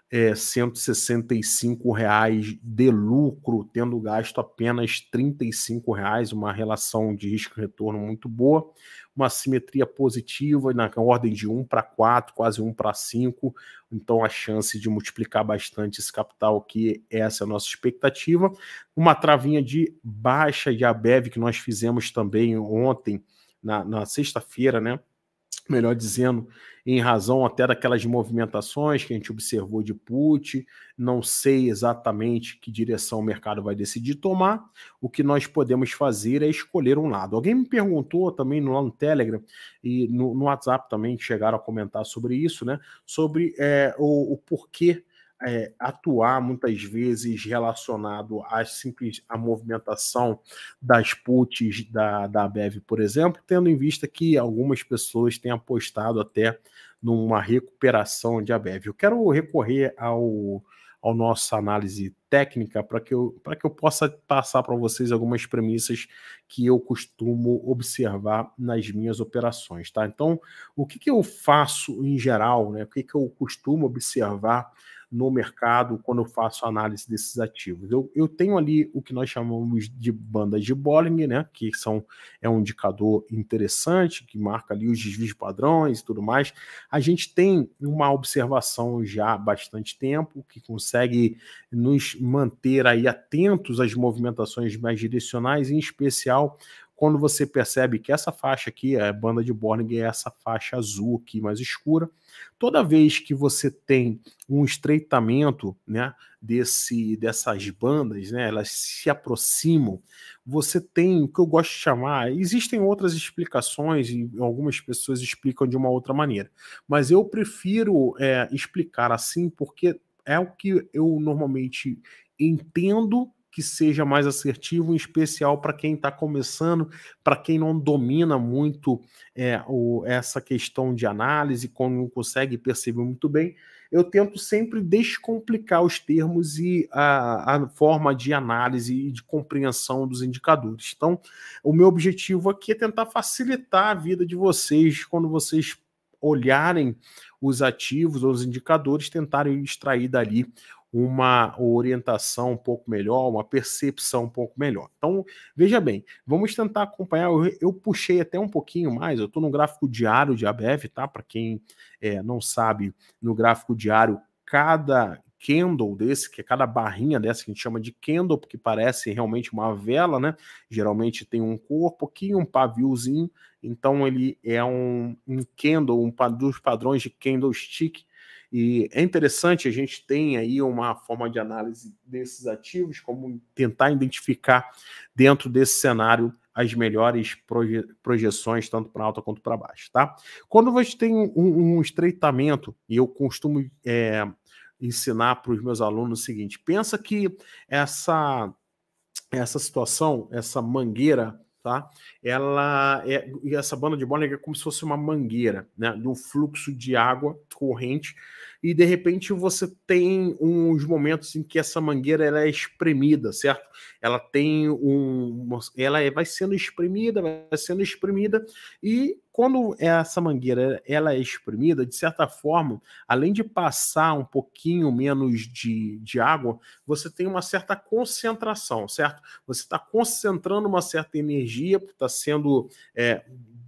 é, 165 reais de lucro, tendo gasto apenas 35 reais, uma relação de risco-retorno muito boa, uma simetria positiva na ordem de 1 para 4, quase 1 para 5, então a chance de multiplicar bastante esse capital aqui, essa é a nossa expectativa. Uma travinha de baixa de ABEV que nós fizemos também ontem, na, na sexta-feira, né? Melhor dizendo, em razão até daquelas movimentações que a gente observou de put, não sei exatamente que direção o mercado vai decidir tomar. O que nós podemos fazer é escolher um lado. Alguém me perguntou também lá no Telegram e no, no WhatsApp também chegaram a comentar sobre isso, né? Sobre é, o, o porquê é, atuar muitas vezes relacionado à simples à movimentação das puts da, da BEV, por exemplo, tendo em vista que algumas pessoas têm apostado até numa recuperação de ABEV. Eu quero recorrer ao, ao nossa análise técnica para que, eu, que eu possa passar para vocês algumas premissas que eu costumo observar nas minhas operações, tá? Então, o que, que eu faço em geral, né? O que, que eu costumo observar no mercado quando eu faço análise desses ativos. Eu, eu tenho ali o que nós chamamos de bandas de Bollinger, né, que são, é um indicador interessante, que marca ali os desvios padrões e tudo mais. A gente tem uma observação já há bastante tempo, que consegue nos manter aí atentos às movimentações mais direcionais, em especial quando você percebe que essa faixa aqui, a banda de Borning, é essa faixa azul aqui mais escura, toda vez que você tem um estreitamento né, desse, dessas bandas, né, elas se aproximam, você tem o que eu gosto de chamar. Existem outras explicações, e algumas pessoas explicam de uma outra maneira, mas eu prefiro é, explicar assim porque é o que eu normalmente entendo que seja mais assertivo, em especial para quem está começando, para quem não domina muito é, o, essa questão de análise, quando não consegue perceber muito bem. Eu tento sempre descomplicar os termos e a, a forma de análise e de compreensão dos indicadores. Então, o meu objetivo aqui é tentar facilitar a vida de vocês quando vocês olharem os ativos ou os indicadores, tentarem extrair dali uma orientação um pouco melhor, uma percepção um pouco melhor. Então, veja bem, vamos tentar acompanhar. Eu, eu puxei até um pouquinho mais, eu estou no gráfico diário de ABF, tá? Para quem é, não sabe, no gráfico diário, cada candle desse, que é cada barrinha dessa que a gente chama de candle, porque parece realmente uma vela, né? Geralmente tem um corpo aqui, um paviozinho, então ele é um, um candle, um dos padrões de candlestick, e é interessante, a gente tem aí uma forma de análise desses ativos, como tentar identificar dentro desse cenário as melhores proje projeções, tanto para alta quanto para baixo, tá? Quando você tem um, um estreitamento, e eu costumo é, ensinar para os meus alunos o seguinte: pensa que essa, essa situação, essa mangueira tá? Ela é, e essa banda de Bollinger é como se fosse uma mangueira, né? do fluxo de água corrente e de repente você tem uns momentos em que essa mangueira ela é espremida, certo? Ela tem um, ela é, vai sendo espremida, vai sendo espremida e quando essa mangueira ela é exprimida, de certa forma, além de passar um pouquinho menos de, de água, você tem uma certa concentração, certo? Você está concentrando uma certa energia, está sendo é,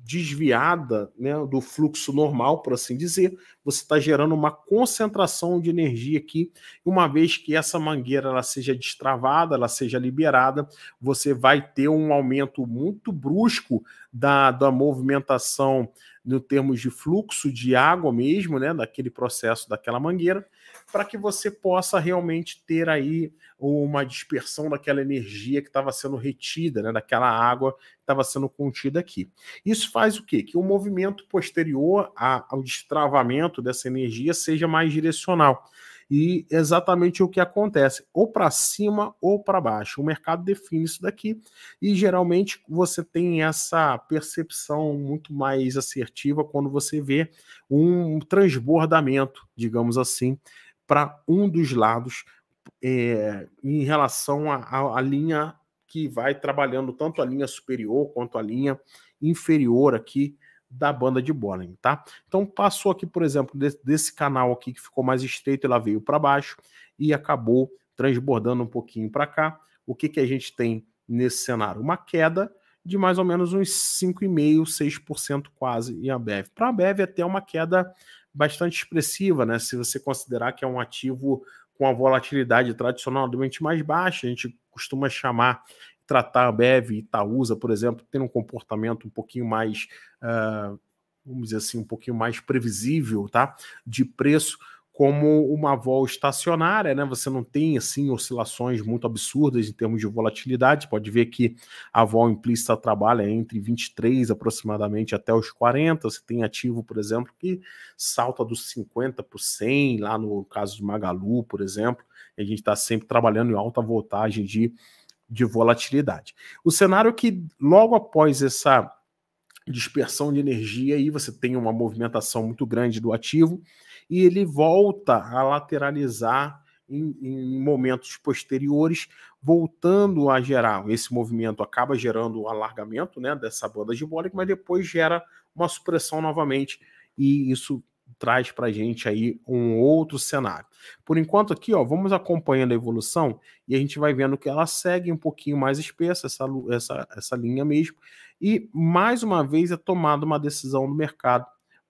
desviada né, do fluxo normal, por assim dizer, você está gerando uma concentração de energia aqui. Uma vez que essa mangueira ela seja destravada, ela seja liberada, você vai ter um aumento muito brusco da, da movimentação no termos de fluxo de água mesmo, né, daquele processo daquela mangueira, para que você possa realmente ter aí uma dispersão daquela energia que estava sendo retida, né, daquela água que estava sendo contida aqui. Isso faz o quê? Que o movimento posterior ao destravamento dessa energia seja mais direcional e exatamente o que acontece, ou para cima ou para baixo. O mercado define isso daqui e geralmente você tem essa percepção muito mais assertiva quando você vê um transbordamento, digamos assim, para um dos lados é, em relação à linha que vai trabalhando tanto a linha superior quanto a linha inferior aqui da banda de Bolling, tá? Então passou aqui, por exemplo, desse, desse canal aqui que ficou mais estreito, ela veio para baixo e acabou transbordando um pouquinho para cá. O que, que a gente tem nesse cenário? Uma queda de mais ou menos uns 5,5%, 6% quase em ABEV. Para a ABEV até uma queda bastante expressiva, né? Se você considerar que é um ativo com a volatilidade tradicionalmente mais baixa, a gente costuma chamar tratar a BEV e Itaúsa, por exemplo, tem um comportamento um pouquinho mais, uh, vamos dizer assim, um pouquinho mais previsível, tá? De preço como uma vol estacionária, né? Você não tem assim oscilações muito absurdas em termos de volatilidade. Pode ver que a vol implícita trabalha entre 23 aproximadamente até os 40. Você tem ativo, por exemplo, que salta dos 50 para 100, lá no caso de Magalu, por exemplo. a gente está sempre trabalhando em alta voltagem de, de volatilidade. O cenário que logo após essa dispersão de energia aí você tem uma movimentação muito grande do ativo e ele volta a lateralizar em, em, momentos posteriores, voltando a gerar. Esse movimento acaba gerando o um alargamento né, dessa banda gibólica, mas depois gera uma supressão novamente, e isso traz para gente aí um outro cenário. Por enquanto aqui, ó, vamos acompanhando a evolução e a gente vai vendo que ela segue um pouquinho mais espessa essa, essa, essa linha mesmo e mais uma vez é tomada uma decisão do mercado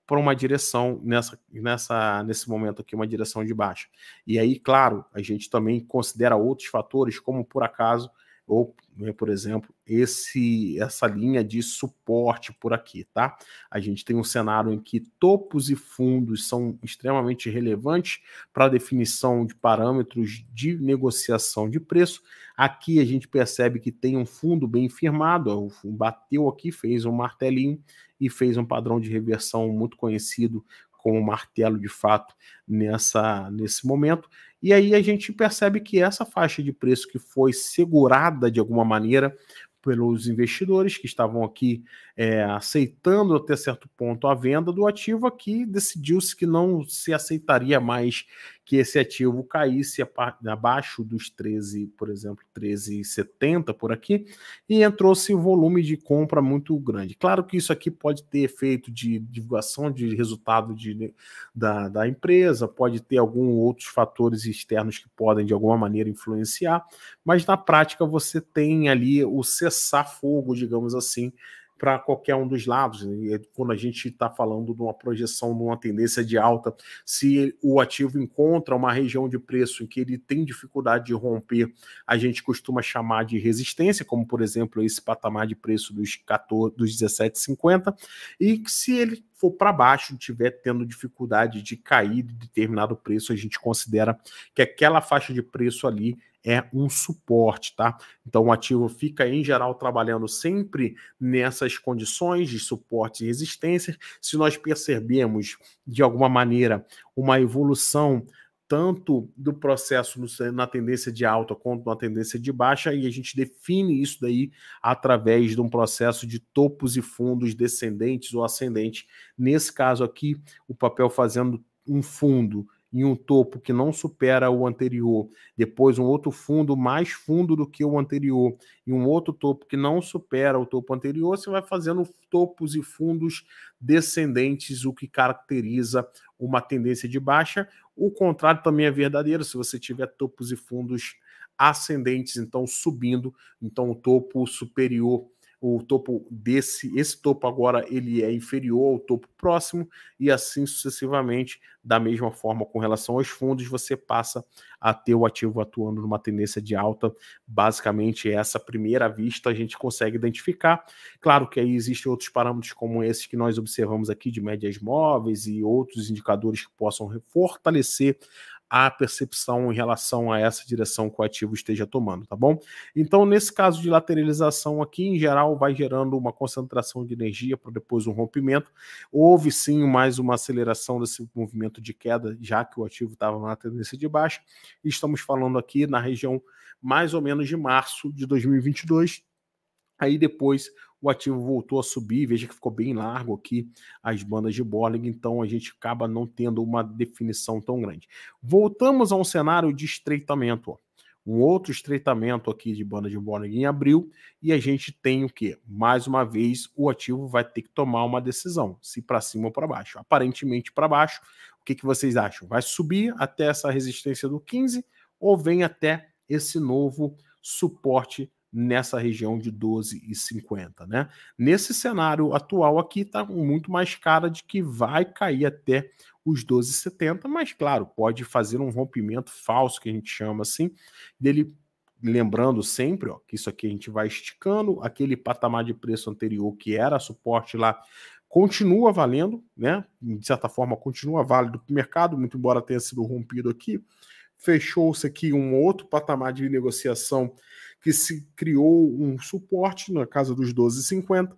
para uma direção nessa, nessa, nesse momento aqui, uma direção de baixa. E aí, claro, a gente também considera outros fatores, como por acaso ou, né, por exemplo, esse essa linha de suporte por aqui, tá? A gente tem um cenário em que topos e fundos são extremamente relevantes para a definição de parâmetros de negociação de preço. Aqui a gente percebe que tem um fundo bem firmado, o fundo bateu aqui, fez um martelinho e fez um padrão de reversão muito conhecido como martelo de fato nessa nesse momento e aí a gente percebe que essa faixa de preço que foi segurada de alguma maneira pelos investidores que estavam aqui é, aceitando até certo ponto a venda do ativo, aqui decidiu-se que não se aceitaria mais que esse ativo caísse abaixo dos 13, por exemplo, 13,70 por aqui, e entrou-se um volume de compra muito grande. Claro que isso aqui pode ter efeito de divulgação de resultado de, da, da empresa, pode ter alguns outros fatores externos que podem de alguma maneira influenciar, mas na prática você tem ali o cessar fogo, digamos assim, para qualquer um dos lados. Né? É quando a gente está falando de uma projeção, de uma tendência de alta, se o ativo encontra uma região de preço em que ele tem dificuldade de romper, a gente costuma chamar de resistência, como por exemplo esse patamar de preço dos 14, dos 17,50, e se ele for para baixo, tiver tendo dificuldade de cair de determinado preço, a gente considera que aquela faixa de preço ali é um suporte, tá? Então o ativo fica em geral trabalhando sempre nessas condições de suporte e resistência. Se nós percebemos de alguma maneira uma evolução tanto do processo na tendência de alta quanto na tendência de baixa, e a gente define isso daí através de um processo de topos e fundos descendentes ou ascendentes. Nesse caso aqui, o papel fazendo um fundo em um topo que não supera o anterior, depois um outro fundo mais fundo do que o anterior e um outro topo que não supera o topo anterior, você vai fazendo topos e fundos descendentes, o que caracteriza uma tendência de baixa. O contrário também é verdadeiro, se você tiver topos e fundos ascendentes, então subindo, então o topo superior o topo desse, esse topo agora ele é inferior ao topo próximo e assim sucessivamente, da mesma forma com relação aos fundos, você passa a ter o ativo atuando numa tendência de alta. Basicamente, essa primeira vista a gente consegue identificar. Claro que aí existem outros parâmetros como esses que nós observamos aqui de médias móveis e outros indicadores que possam fortalecer a percepção em relação a essa direção que o ativo esteja tomando, tá bom? Então, nesse caso de lateralização aqui, em geral, vai gerando uma concentração de energia para depois um rompimento. Houve sim mais uma aceleração desse movimento de queda, já que o ativo estava na tendência de baixa. Estamos falando aqui na região mais ou menos de março de 2022. Aí depois o ativo voltou a subir, veja que ficou bem largo aqui as bandas de Borling, então a gente acaba não tendo uma definição tão grande. Voltamos a um cenário de estreitamento, ó. um outro estreitamento aqui de banda de Borling em abril, e a gente tem o que? Mais uma vez, o ativo vai ter que tomar uma decisão, se para cima ou para baixo. Aparentemente para baixo, o que, que vocês acham? Vai subir até essa resistência do 15 ou vem até esse novo suporte nessa região de 12,50, né? Nesse cenário atual aqui tá muito mais cara de que vai cair até os 12,70, mas claro, pode fazer um rompimento falso que a gente chama assim, dele lembrando sempre, ó, que isso aqui a gente vai esticando, aquele patamar de preço anterior que era suporte lá continua valendo, né? De certa forma continua válido para o mercado, muito embora tenha sido rompido aqui. Fechou-se aqui um outro patamar de negociação que se criou um suporte na casa dos 12,50.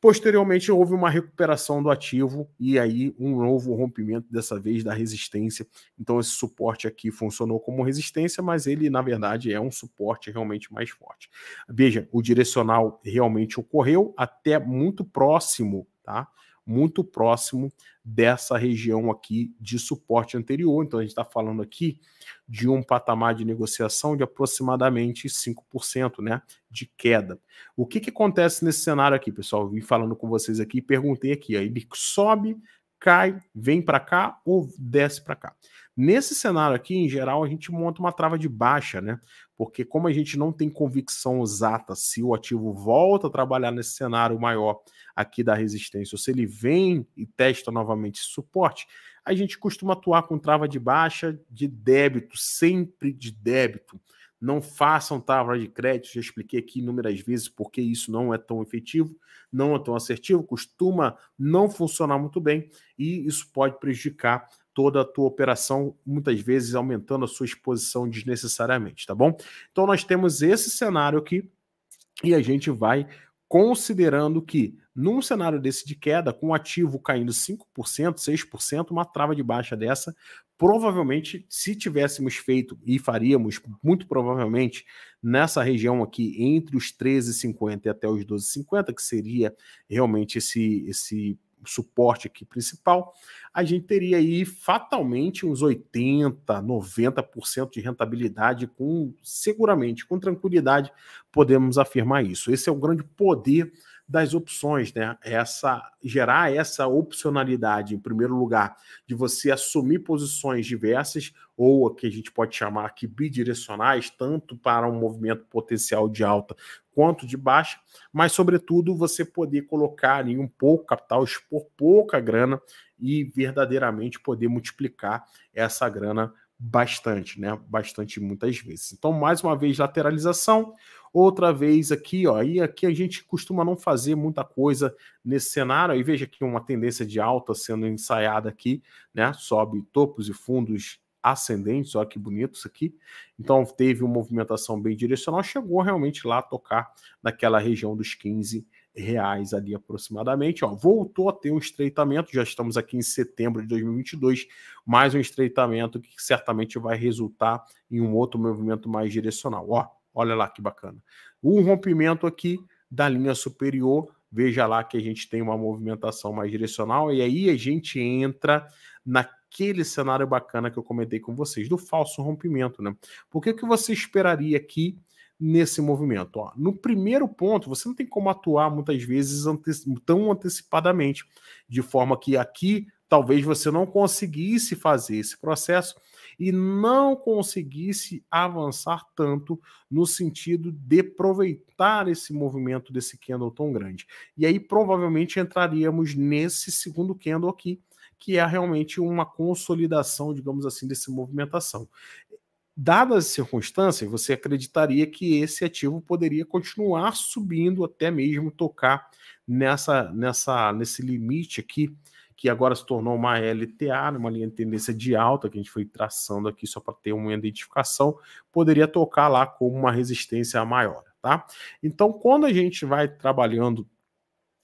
Posteriormente, houve uma recuperação do ativo e aí um novo rompimento, dessa vez da resistência. Então, esse suporte aqui funcionou como resistência, mas ele, na verdade, é um suporte realmente mais forte. Veja, o direcional realmente ocorreu até muito próximo, tá? muito próximo dessa região aqui de suporte anterior. Então a gente está falando aqui de um patamar de negociação de aproximadamente 5% né, de queda. O que, que acontece nesse cenário aqui, pessoal? Eu vim falando com vocês aqui, perguntei aqui, ó, ele sobe, cai, vem para cá ou desce para cá. Nesse cenário aqui, em geral, a gente monta uma trava de baixa, né? Porque como a gente não tem convicção exata se o ativo volta a trabalhar nesse cenário maior aqui da resistência, ou se ele vem e testa novamente esse suporte, a gente costuma atuar com trava de baixa de débito, sempre de débito. Não façam trava de crédito, já expliquei aqui inúmeras vezes porque isso não é tão efetivo, não é tão assertivo, costuma não funcionar muito bem e isso pode prejudicar toda a tua operação, muitas vezes aumentando a sua exposição desnecessariamente, tá bom? Então nós temos esse cenário aqui e a gente vai considerando que num cenário desse de queda, com o ativo caindo 5%, 6%, uma trava de baixa dessa, provavelmente, se tivéssemos feito e faríamos, muito provavelmente, nessa região aqui, entre os 13,50 e até os 12,50, que seria realmente esse, esse suporte aqui principal, a gente teria aí fatalmente uns 80, 90% de rentabilidade com seguramente, com tranquilidade podemos afirmar isso. Esse é o grande poder das opções, né? Essa gerar essa opcionalidade em primeiro lugar de você assumir posições diversas ou a que a gente pode chamar aqui bidirecionais, tanto para um movimento potencial de alta quanto de baixa, mas sobretudo você poder colocar em um pouco capital, expor pouca grana e verdadeiramente poder multiplicar essa grana bastante, né? Bastante muitas vezes. Então, mais uma vez lateralização, Outra vez aqui, ó, e aqui a gente costuma não fazer muita coisa nesse cenário. e veja aqui uma tendência de alta sendo ensaiada aqui, né? Sobe topos e fundos ascendentes, olha que bonito isso aqui. Então teve uma movimentação bem direcional, chegou realmente lá a tocar naquela região dos 15 reais ali aproximadamente. Ó, voltou a ter um estreitamento, já estamos aqui em setembro de 2022, mais um estreitamento que certamente vai resultar em um outro movimento mais direcional. Ó, Olha lá que bacana. O rompimento aqui da linha superior, veja lá que a gente tem uma movimentação mais direcional, e aí a gente entra naquele cenário bacana que eu comentei com vocês, do falso rompimento, né? Por que, que você esperaria aqui nesse movimento? Ó, no primeiro ponto, você não tem como atuar muitas vezes ante tão antecipadamente, de forma que aqui talvez você não conseguisse fazer esse processo e não conseguisse avançar tanto no sentido de aproveitar esse movimento desse candle tão grande. E aí provavelmente entraríamos nesse segundo candle aqui, que é realmente uma consolidação, digamos assim, dessa movimentação. Dadas as circunstâncias, você acreditaria que esse ativo poderia continuar subindo até mesmo tocar nessa, nessa nesse limite aqui que agora se tornou uma LTA, né, uma linha de tendência de alta, que a gente foi traçando aqui só para ter uma identificação, poderia tocar lá como uma resistência maior, tá? Então, quando a gente vai trabalhando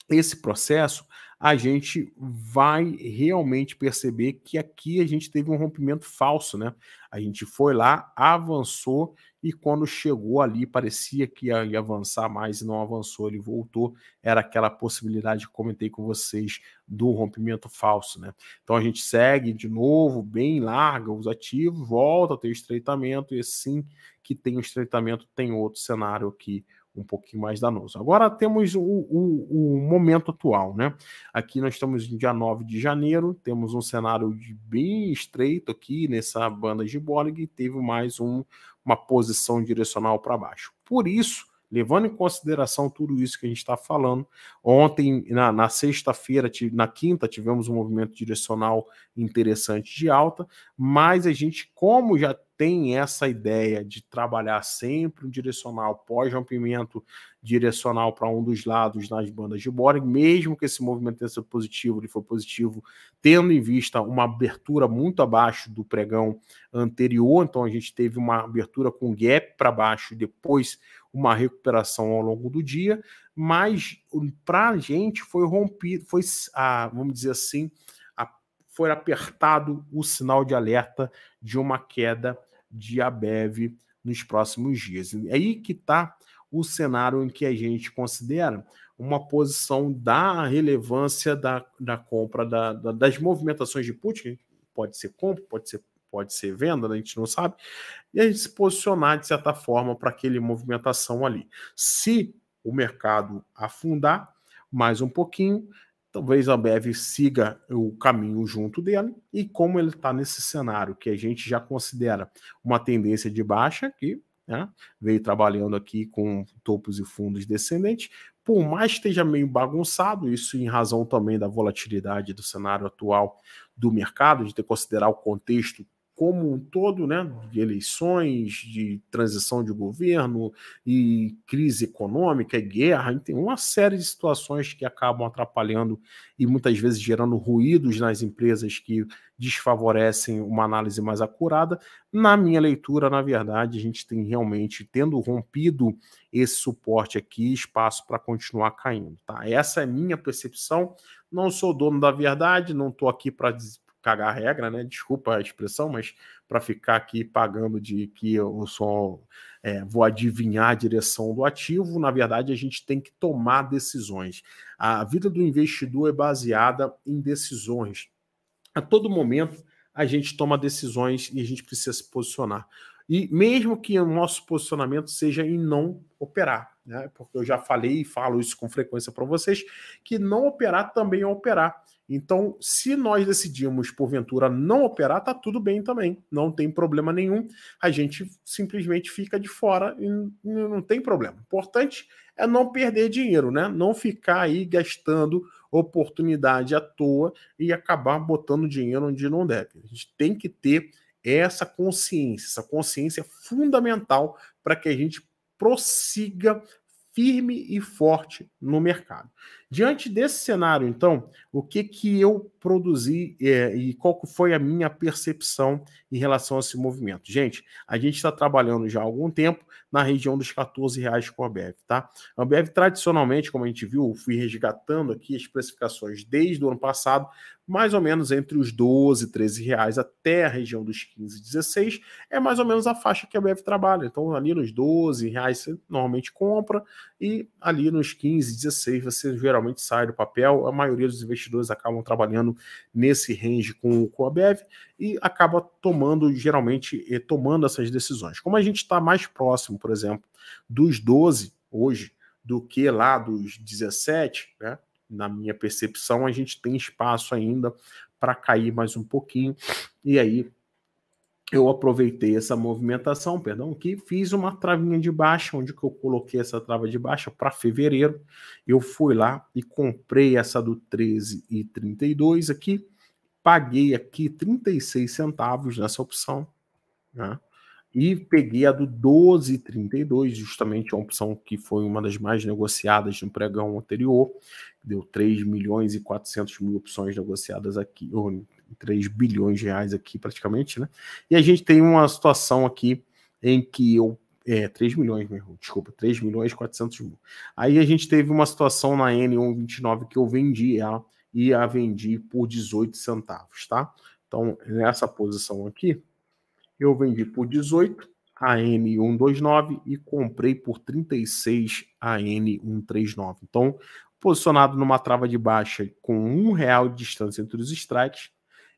esse processo, a gente vai realmente perceber que aqui a gente teve um rompimento falso, né? A gente foi lá, avançou e quando chegou ali, parecia que ia, ia avançar mais e não avançou, ele voltou. Era aquela possibilidade que comentei com vocês do rompimento falso, né? Então a gente segue de novo, bem larga os ativos, volta a ter estreitamento e assim que tem o estreitamento, tem outro cenário aqui um pouquinho mais danoso. Agora temos o, o, o, momento atual, né? Aqui nós estamos em dia 9 de janeiro, temos um cenário bem estreito aqui nessa banda de Borg e teve mais um, uma posição direcional para baixo. Por isso, levando em consideração tudo isso que a gente está falando, ontem, na, na sexta-feira, na quinta, tivemos um movimento direcional interessante de alta, mas a gente, como já tem essa ideia de trabalhar sempre um direcional pós-rompimento direcional para um dos lados nas bandas de Borg, mesmo que esse movimento tenha sido positivo, ele foi positivo, tendo em vista uma abertura muito abaixo do pregão anterior, então a gente teve uma abertura com gap para baixo, depois uma recuperação ao longo do dia, mas hum, para a gente foi rompido, foi, ah, vamos dizer assim, foi apertado o sinal de alerta de uma queda de Abev nos próximos dias. E aí que está o cenário em que a gente considera uma posição da relevância da, da compra da, da, das movimentações de Putin, pode ser compra, pode ser pode ser venda, né? a gente não sabe, e a gente se posicionar de certa forma para aquele movimentação ali. Se o mercado afundar mais um pouquinho, Talvez a Ambev siga o caminho junto dele, e como ele está nesse cenário que a gente já considera uma tendência de baixa, que né, veio trabalhando aqui com topos e fundos descendentes, por mais que esteja meio bagunçado, isso em razão também da volatilidade do cenário atual do mercado, de ter que considerar o contexto como um todo, né, de eleições, de transição de governo e crise econômica e guerra, tem uma série de situações que acabam atrapalhando e muitas vezes gerando ruídos nas empresas que desfavorecem uma análise mais acurada. Na minha leitura, na verdade, a gente tem realmente tendo rompido esse suporte aqui, espaço para continuar caindo, tá? Essa é minha percepção. Não sou dono da verdade, não estou aqui para cagar a regra, né? Desculpa a expressão, mas para ficar aqui pagando de que eu só é, vou adivinhar a direção do ativo, na verdade a gente tem que tomar decisões. A vida do investidor é baseada em decisões. A todo momento a gente toma decisões e a gente precisa se posicionar. E mesmo que o nosso posicionamento seja em não operar, né? Porque eu já falei e falo isso com frequência para vocês que não operar também é operar. Então, se nós decidimos, porventura, não operar, tá tudo bem também. Não tem problema nenhum. A gente simplesmente fica de fora e não tem problema. O importante é não perder dinheiro, né? Não ficar aí gastando oportunidade à toa e acabar botando dinheiro onde não deve. A gente tem que ter essa consciência. Essa consciência é fundamental para que a gente prossiga firme e forte no mercado. Diante desse cenário, então, o que que eu produzi é, e qual foi a minha percepção em relação a esse movimento? Gente, a gente está trabalhando já há algum tempo na região dos 14 reais com a Ambev, tá? A Ambev, tradicionalmente, como a gente viu, fui resgatando aqui as precificações desde o ano passado, mais ou menos entre os 12 13 reais até a região dos 15 16 é mais ou menos a faixa que a BEV trabalha. Então, ali nos 12 reais você normalmente compra e ali nos 15, 16 você geralmente geralmente sai do papel, a maioria dos investidores acabam trabalhando nesse range com, com a BEV e acaba tomando, geralmente, eh, tomando essas decisões. Como a gente está mais próximo, por exemplo, dos 12 hoje do que lá dos 17, né? na minha percepção, a gente tem espaço ainda para cair mais um pouquinho e aí eu aproveitei essa movimentação, perdão, que fiz uma travinha de baixa, onde que eu coloquei essa trava de baixa para fevereiro. Eu fui lá e comprei essa do 13 e 32 aqui, paguei aqui 36 centavos nessa opção, né? E peguei a do 12,32, justamente uma opção que foi uma das mais negociadas no pregão anterior, deu 3 milhões e 400 mil opções negociadas aqui, ou 3 bilhões de reais aqui praticamente, né? E a gente tem uma situação aqui em que eu é, 3 milhões, mesmo, desculpa, 3 milhões e 400 mil. Aí a gente teve uma situação na N129 que eu vendi ela e a vendi por 18 centavos, tá? Então, nessa posição aqui, eu vendi por 18 a N129 e comprei por 36 a N139. Então, posicionado numa trava de baixa com um real de distância entre os strikes,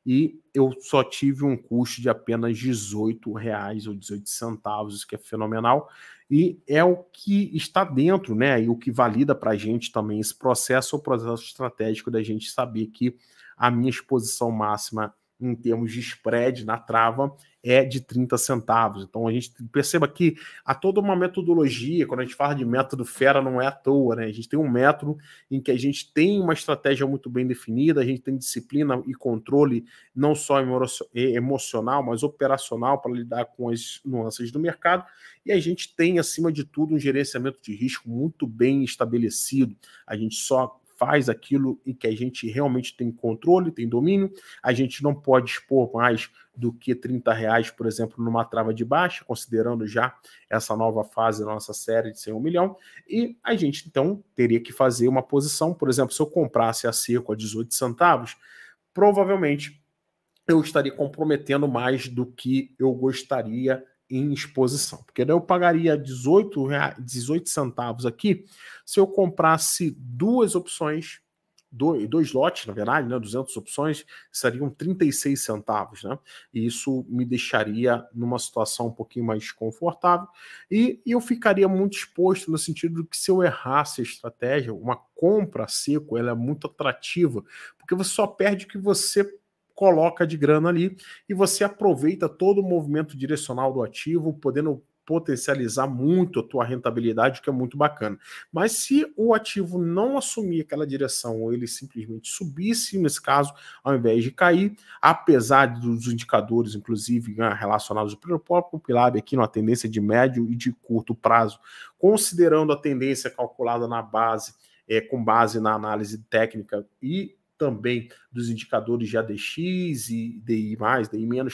e eu só tive um custo de apenas R$ 18,00 ou 18 centavos, isso que é fenomenal, e é o que está dentro, né? E o que valida para a gente também esse processo, é o processo estratégico da gente saber que a minha exposição máxima em termos de spread na trava é de 30 centavos. Então a gente perceba que há toda uma metodologia, quando a gente fala de método fera, não é à toa, né? A gente tem um método em que a gente tem uma estratégia muito bem definida, a gente tem disciplina e controle, não só emocional, mas operacional para lidar com as nuances do mercado, e a gente tem, acima de tudo, um gerenciamento de risco muito bem estabelecido. A gente só faz aquilo em que a gente realmente tem controle, tem domínio. A gente não pode expor mais do que 30 reais, por exemplo, numa trava de baixa, considerando já essa nova fase da nossa série de 100 milhão. E a gente, então, teria que fazer uma posição, por exemplo, se eu comprasse a seco a 18 centavos, provavelmente eu estaria comprometendo mais do que eu gostaria em exposição. Porque daí eu pagaria 18, 18 centavos aqui se eu comprasse duas opções, dois, dois lotes, na verdade, né, 200 opções, seriam 36 centavos. Né? E isso me deixaria numa situação um pouquinho mais confortável E, e eu ficaria muito exposto no sentido de que se eu errasse a estratégia, uma compra seco, ela é muito atrativa, porque você só perde o que você coloca de grana ali e você aproveita todo o movimento direcional do ativo, podendo potencializar muito a tua rentabilidade, o que é muito bacana. Mas se o ativo não assumir aquela direção, ou ele simplesmente subisse, nesse caso, ao invés de cair, apesar dos indicadores, inclusive né, relacionados ao próprio PILAB, aqui na tendência de médio e de curto prazo, considerando a tendência calculada na base, é, com base na análise técnica e também dos indicadores de ADX e DI+, DI-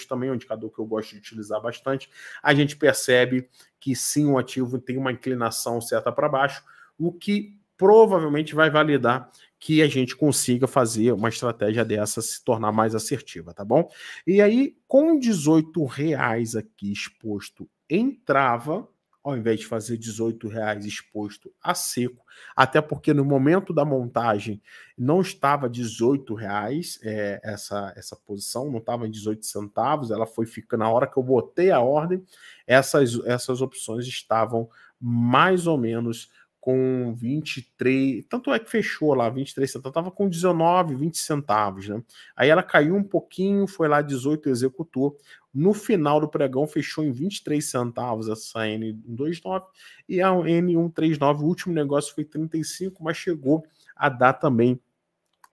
também é um indicador que eu gosto de utilizar bastante, a gente percebe que sim, o ativo tem uma inclinação certa para baixo, o que provavelmente vai validar que a gente consiga fazer uma estratégia dessa se tornar mais assertiva, tá bom? E aí, com 18 reais aqui exposto em trava, ao invés de fazer 18 reais exposto a seco, até porque no momento da montagem não estava 18 reais é, essa, essa posição, não estava 18 centavos, ela foi ficando, na hora que eu botei a ordem, essas, essas opções estavam mais ou menos com 23, tanto é que fechou lá 23 centavos, estava com 19, 20 centavos, né? Aí ela caiu um pouquinho, foi lá 18 executou. No final do pregão fechou em 23 centavos essa N129 e a N139, o último negócio foi 35, mas chegou a dar também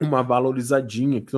uma valorizadinha, que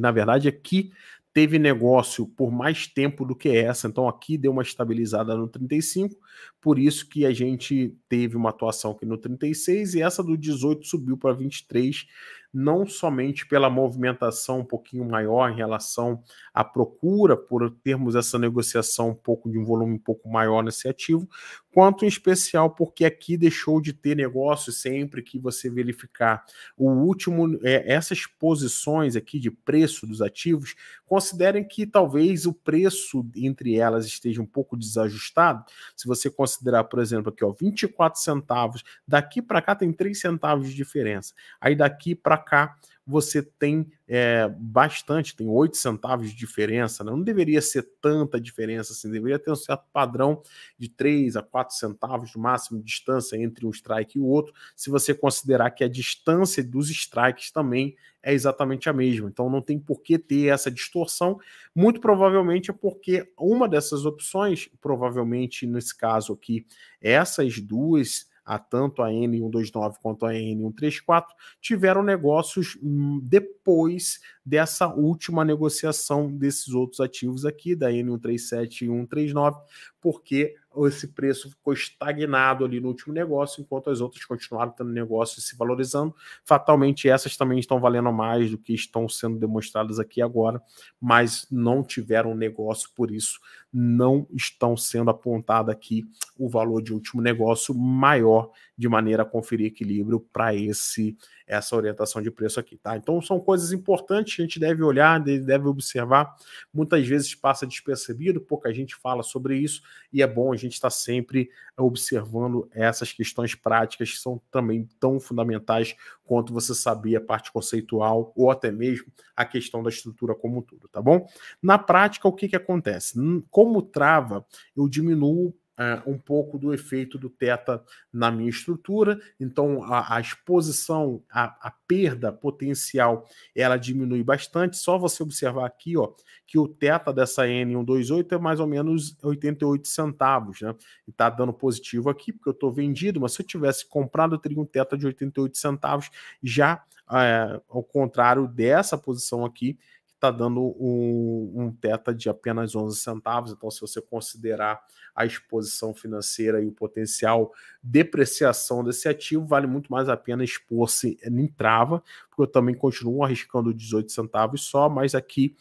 na verdade aqui é teve negócio por mais tempo do que essa, então aqui deu uma estabilizada no 35, por isso que a gente teve uma atuação aqui no 36 e essa do 18 subiu para 23, não somente pela movimentação um pouquinho maior em relação à procura, por termos essa negociação um pouco de um volume um pouco maior nesse ativo, quanto em especial porque aqui deixou de ter negócio sempre que você verificar o último, é, essas posições aqui de preço dos ativos, considerem que talvez o preço entre elas esteja um pouco desajustado. Se você considerar, por exemplo, aqui, ó, 24 centavos, daqui para cá tem 3 centavos de diferença. Aí daqui para cá você tem é, bastante, tem 8 centavos de diferença, né? não deveria ser tanta diferença assim, deveria ter um certo padrão de 3 a 4 centavos no máximo de distância entre um strike e o outro, se você considerar que a distância dos strikes também é exatamente a mesma. Então não tem por que ter essa distorção. Muito provavelmente é porque uma dessas opções, provavelmente nesse caso aqui, essas duas a tanto a N129 quanto a N134, tiveram negócios hum, depois dessa última negociação desses outros ativos aqui, da N137 e 139, porque esse preço ficou estagnado ali no último negócio, enquanto as outras continuaram tendo negócio e se valorizando. Fatalmente, essas também estão valendo mais do que estão sendo demonstradas aqui agora, mas não tiveram negócio, por isso não estão sendo apontado aqui o valor de último negócio maior de maneira a conferir equilíbrio para esse essa orientação de preço aqui, tá? Então são coisas importantes, a gente deve olhar, deve observar. Muitas vezes passa despercebido, pouca gente fala sobre isso e é bom a gente estar tá sempre observando essas questões práticas que são também tão fundamentais quanto você saber a parte conceitual ou até mesmo a questão da estrutura como um todo, tá bom? Na prática, o que que acontece? Como trava, eu diminuo uh, um pouco do efeito do teta na minha estrutura. Então, a, a exposição, a, a, perda potencial, ela diminui bastante. Só você observar aqui ó, que o teta dessa N128 é mais ou menos 88 centavos. Né? E está dando positivo aqui, porque eu estou vendido, mas se eu tivesse comprado, eu teria um teta de 88 centavos. Já uh, ao contrário dessa posição aqui, está dando um, um teta de apenas 11 centavos. Então, se você considerar a exposição financeira e o potencial depreciação desse ativo, vale muito mais a pena expor-se em trava, porque eu também continuo arriscando 18 centavos só, mas aqui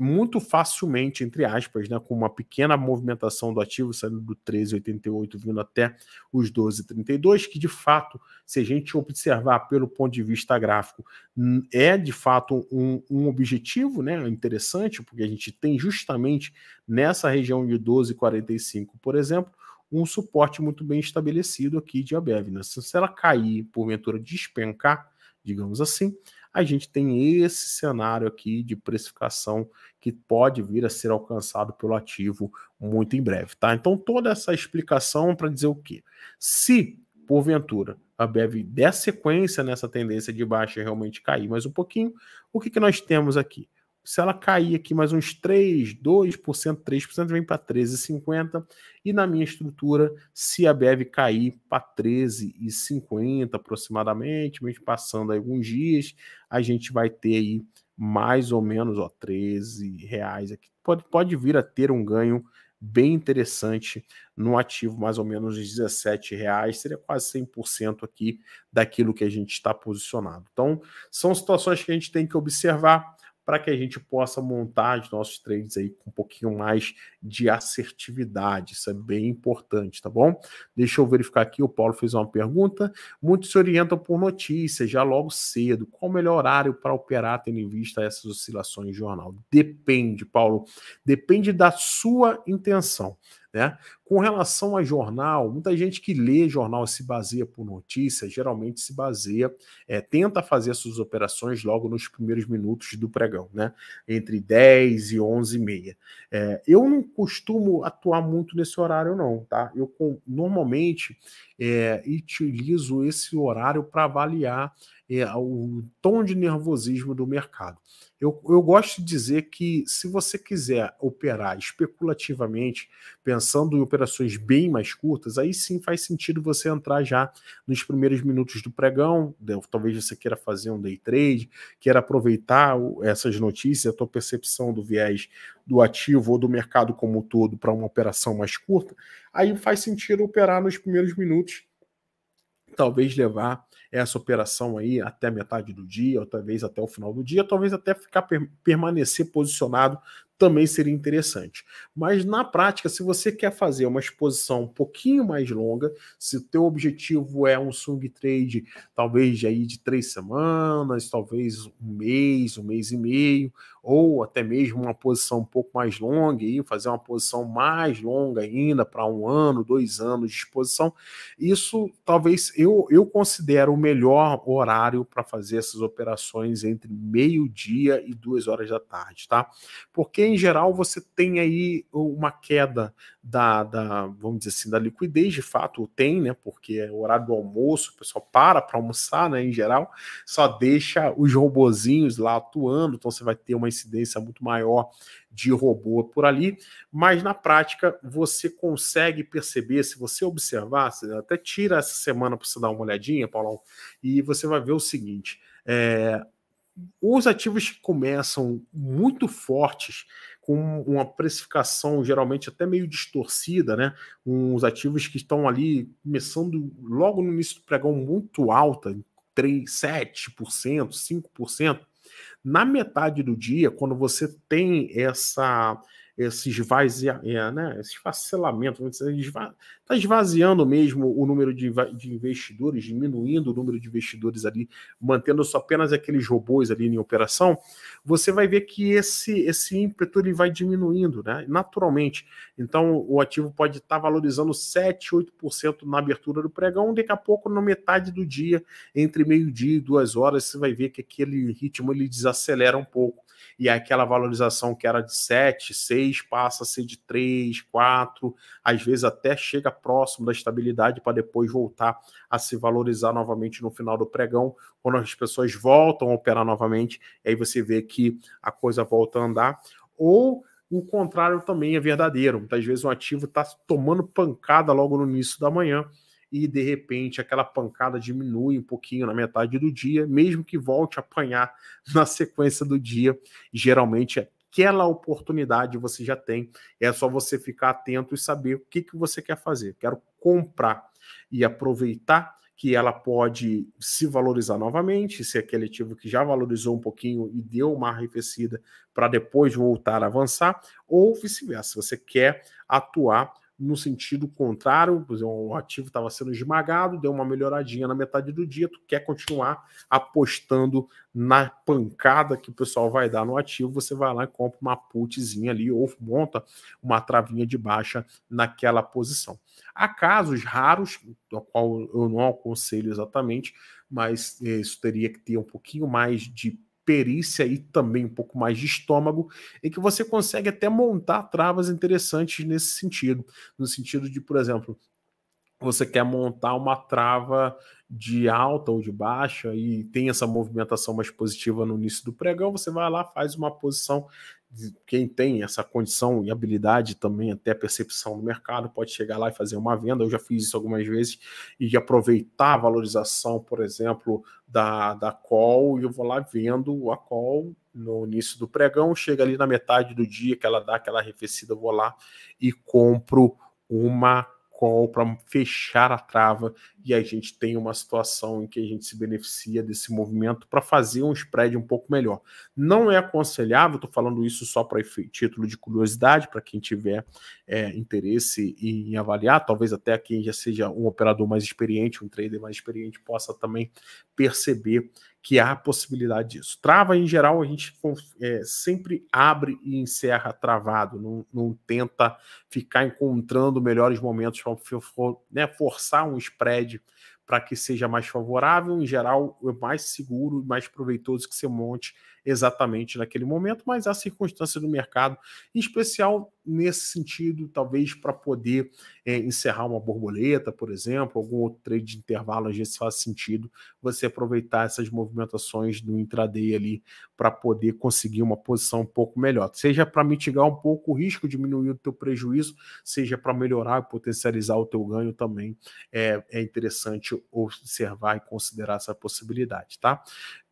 muito facilmente, entre aspas, né, com uma pequena movimentação do ativo saindo do 13,88 vindo até os 12,32, que de fato, se a gente observar pelo ponto de vista gráfico, é de fato um, um objetivo né, interessante, porque a gente tem justamente nessa região de 12,45, por exemplo, um suporte muito bem estabelecido aqui de Abev. Né? Se ela cair, porventura despencar, digamos assim, a gente tem esse cenário aqui de precificação que pode vir a ser alcançado pelo ativo muito em breve, tá? Então toda essa explicação para dizer o quê? Se porventura a BEV der sequência nessa tendência de baixa realmente cair mais um pouquinho, o que, que nós temos aqui? Se ela cair aqui mais uns 3, 2%, 3%, vem para 13,50. E na minha estrutura, se a BEV cair para 13,50 aproximadamente, mesmo passando alguns dias, a gente vai ter aí mais ou menos ó, 13 reais aqui. Pode, pode vir a ter um ganho bem interessante no ativo, mais ou menos de 17 reais, seria quase 100% aqui daquilo que a gente está posicionado. Então, são situações que a gente tem que observar para que a gente possa montar os nossos trades aí com um pouquinho mais de assertividade. Isso é bem importante, tá bom? Deixa eu verificar aqui, o Paulo fez uma pergunta. Muitos se orientam por notícias já logo cedo. Qual o melhor horário para operar tendo em vista essas oscilações de jornal? Depende, Paulo. Depende da sua intenção. Né? Com relação a jornal, muita gente que lê jornal se baseia por notícias, geralmente se baseia, é, tenta fazer suas operações logo nos primeiros minutos do pregão, né? entre 10 e 11 e meia. É, eu não costumo atuar muito nesse horário não, tá? Eu com, normalmente é, utilizo esse horário para avaliar é, o tom de nervosismo do mercado. Eu, eu gosto de dizer que se você quiser operar especulativamente, pensando em operações bem mais curtas, aí sim faz sentido você entrar já nos primeiros minutos do pregão. Né? Talvez você queira fazer um day trade, queira aproveitar essas notícias, a tua percepção do viés do ativo ou do mercado como um todo para uma operação mais curta. Aí faz sentido operar nos primeiros minutos, talvez levar essa operação aí até metade do dia, ou talvez até o final do dia, talvez até ficar permanecer posicionado também seria interessante. Mas na prática, se você quer fazer uma exposição um pouquinho mais longa, se o teu objetivo é um swing trade, talvez aí de três semanas, talvez um mês, um mês e meio, ou até mesmo uma posição um pouco mais longa e fazer uma posição mais longa ainda para um ano, dois anos de exposição, isso talvez eu, eu considero o melhor horário para fazer essas operações entre meio dia e duas horas da tarde, tá? Porque em geral, você tem aí uma queda da, da, vamos dizer assim, da liquidez, de fato, tem, né? Porque é o horário do almoço, o pessoal para para almoçar, né? Em geral, só deixa os robozinhos lá atuando, então você vai ter uma incidência muito maior de robô por ali, mas na prática você consegue perceber, se você observar, você até tira essa semana para você dar uma olhadinha, Paulão, e você vai ver o seguinte: é, os ativos que começam muito fortes, com uma precificação geralmente até meio distorcida, né? Uns ativos que estão ali começando logo no início do pregão muito alta, 3, 7%, 5%. Na metade do dia, quando você tem essa esse, esvazia, é, né, esse esfacelamento, está esvaziando mesmo o número de, de, investidores, diminuindo o número de investidores ali, mantendo só apenas aqueles robôs ali em operação, você vai ver que esse, esse ímpeto ele vai diminuindo, né, naturalmente. Então, o ativo pode estar tá valorizando 7, 8% na abertura do pregão, daqui a pouco, na metade do dia, entre meio-dia e duas horas, você vai ver que aquele ritmo ele desacelera um pouco e aquela valorização que era de 7, 6 passa a ser de 3, 4, às vezes até chega próximo da estabilidade para depois voltar a se valorizar novamente no final do pregão, quando as pessoas voltam a operar novamente, aí você vê que a coisa volta a andar. Ou o contrário também é verdadeiro. Muitas vezes um ativo está tomando pancada logo no início da manhã e de repente aquela pancada diminui um pouquinho na metade do dia, mesmo que volte a apanhar [LAUGHS] na sequência do dia, geralmente aquela oportunidade você já tem, é só você ficar atento e saber o que, que você quer fazer. Quero comprar e aproveitar que ela pode se valorizar novamente, se aquele ativo que já valorizou um pouquinho e deu uma arrefecida para depois voltar a avançar, ou vice-versa, você quer atuar no sentido contrário, por exemplo, o ativo estava sendo esmagado, deu uma melhoradinha na metade do dia, tu quer continuar apostando na pancada que o pessoal vai dar no ativo, você vai lá e compra uma putzinha ali ou monta uma travinha de baixa naquela posição. Há casos raros, do qual eu não aconselho exatamente, mas eh, isso teria que ter um pouquinho mais de perícia e também um pouco mais de estômago, em que você consegue até montar travas interessantes nesse sentido. No sentido de, por exemplo, você quer montar uma trava de alta ou de baixa e tem essa movimentação mais positiva no início do pregão, você vai lá, faz uma posição quem tem essa condição e habilidade também, até percepção do mercado, pode chegar lá e fazer uma venda. Eu já fiz isso algumas vezes e aproveitar a valorização, por exemplo, da, da call, e eu vou lá vendo a call no início do pregão, chega ali na metade do dia que ela dá aquela arrefecida, eu vou lá e compro uma call para fechar a trava e a gente tem uma situação em que a gente se beneficia desse movimento para fazer um spread um pouco melhor. Não é aconselhável, estou falando isso só para título de curiosidade, para quem tiver é, interesse em avaliar, talvez até quem já seja um operador mais experiente, um trader mais experiente, possa também perceber que há possibilidade disso. Trava, em geral, a gente é, sempre abre e encerra travado, não, não, tenta ficar encontrando melhores momentos para né, forçar um spread para que seja mais favorável. Em geral, o é mais seguro e mais proveitoso que você monte exatamente naquele momento, mas a circunstância do mercado, em especial nesse sentido, talvez para poder é, encerrar uma borboleta, por exemplo, algum outro trade de intervalo, às vezes faz sentido você aproveitar essas movimentações do intraday ali para poder conseguir uma posição um pouco melhor, seja para mitigar um pouco o risco, diminuir o teu prejuízo, seja para melhorar e potencializar o teu ganho também, é, é interessante observar e considerar essa possibilidade, tá?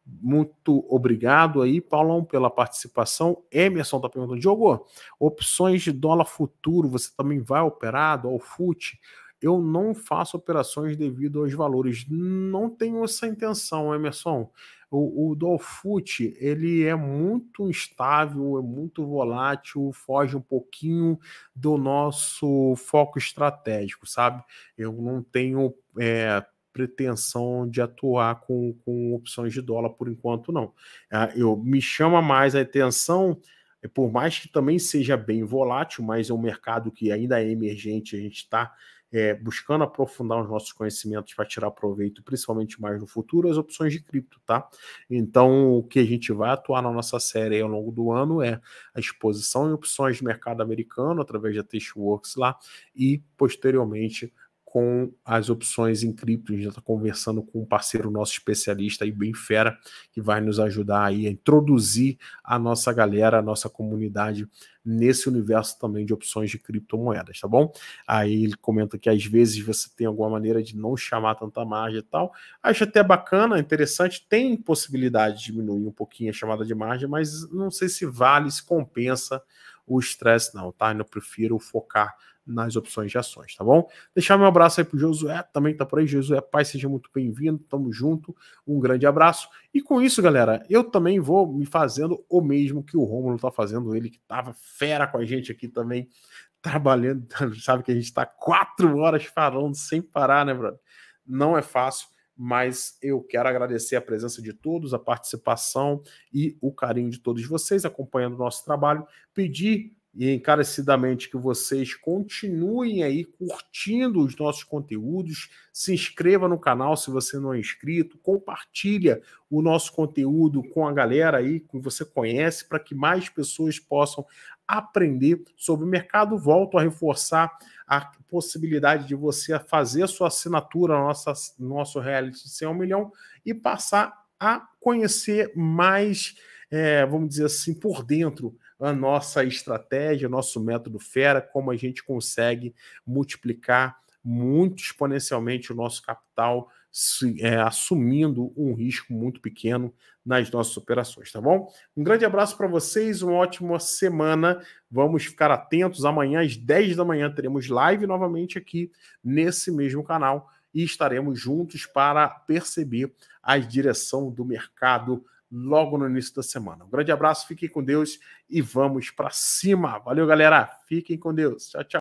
Muito obrigado aí, Paulão, pela participação. Emerson está perguntando: Diogo, opções de dólar futuro, você também vai operar do FUT? Eu não faço operações devido aos valores. Não tenho essa intenção, Emerson. O, o fut ele é muito instável, é muito volátil, foge um pouquinho do nosso foco estratégico, sabe? Eu não tenho é, pretensão de atuar com, com opções de dólar por enquanto, não. Ah, eu me chama mais a atenção, é, por mais que também seja bem volátil, mas é um mercado que ainda é emergente, a gente está é, buscando aprofundar os nossos conhecimentos para tirar proveito, principalmente mais no futuro, as opções de cripto, tá? Então, o que a gente vai atuar na nossa série ao longo do ano é a exposição em opções de mercado americano através da Testworks lá e, posteriormente, com as opções em cripto. A gente já está conversando com um parceiro nosso especialista aí, bem fera, que vai nos ajudar aí a introduzir a nossa galera, a nossa comunidade nesse universo também de opções de criptomoedas, tá bom? Aí ele comenta que às vezes você tem alguma maneira de não chamar tanta margem e tal. Acho até bacana, interessante, tem possibilidade de diminuir um pouquinho a chamada de margem, mas não sei se vale, se compensa o estresse, não, tá? Eu prefiro focar nas opções de ações, tá bom? Deixar meu abraço aí pro Josué, também tá por aí, Josué Paz, seja muito bem-vindo, tamo junto, um grande abraço. E com isso, galera, eu também vou me fazendo o mesmo que o Romulo tá fazendo, ele que tava fera com a gente aqui também, trabalhando, [LAUGHS] sabe que a gente tá quatro horas falando sem parar, né, brother? Não é fácil, mas eu quero agradecer a presença de todos, a participação e o carinho de todos vocês acompanhando o nosso trabalho. Pedir e encarecidamente que vocês continuem aí curtindo os nossos conteúdos, se inscreva no canal se você não é inscrito, compartilha o nosso conteúdo com a galera aí que você conhece para que mais pessoas possam aprender sobre o mercado. Volto a reforçar a possibilidade de você fazer a sua assinatura, nossa, nosso reality um milhão e passar a conhecer mais, é, vamos dizer assim, por dentro a nossa estratégia, nosso método fera, como a gente consegue multiplicar muito exponencialmente o nosso capital se, é, assumindo um risco muito pequeno nas nossas operações, tá bom? Um grande abraço para vocês, uma ótima semana. Vamos ficar atentos. Amanhã, às 10 da manhã, teremos live novamente aqui nesse mesmo canal e estaremos juntos para perceber a direção do mercado logo no início da semana. Um grande abraço, fiquem com Deus e vamos para cima. Valeu, galera. Fiquem com Deus. Tchau, tchau.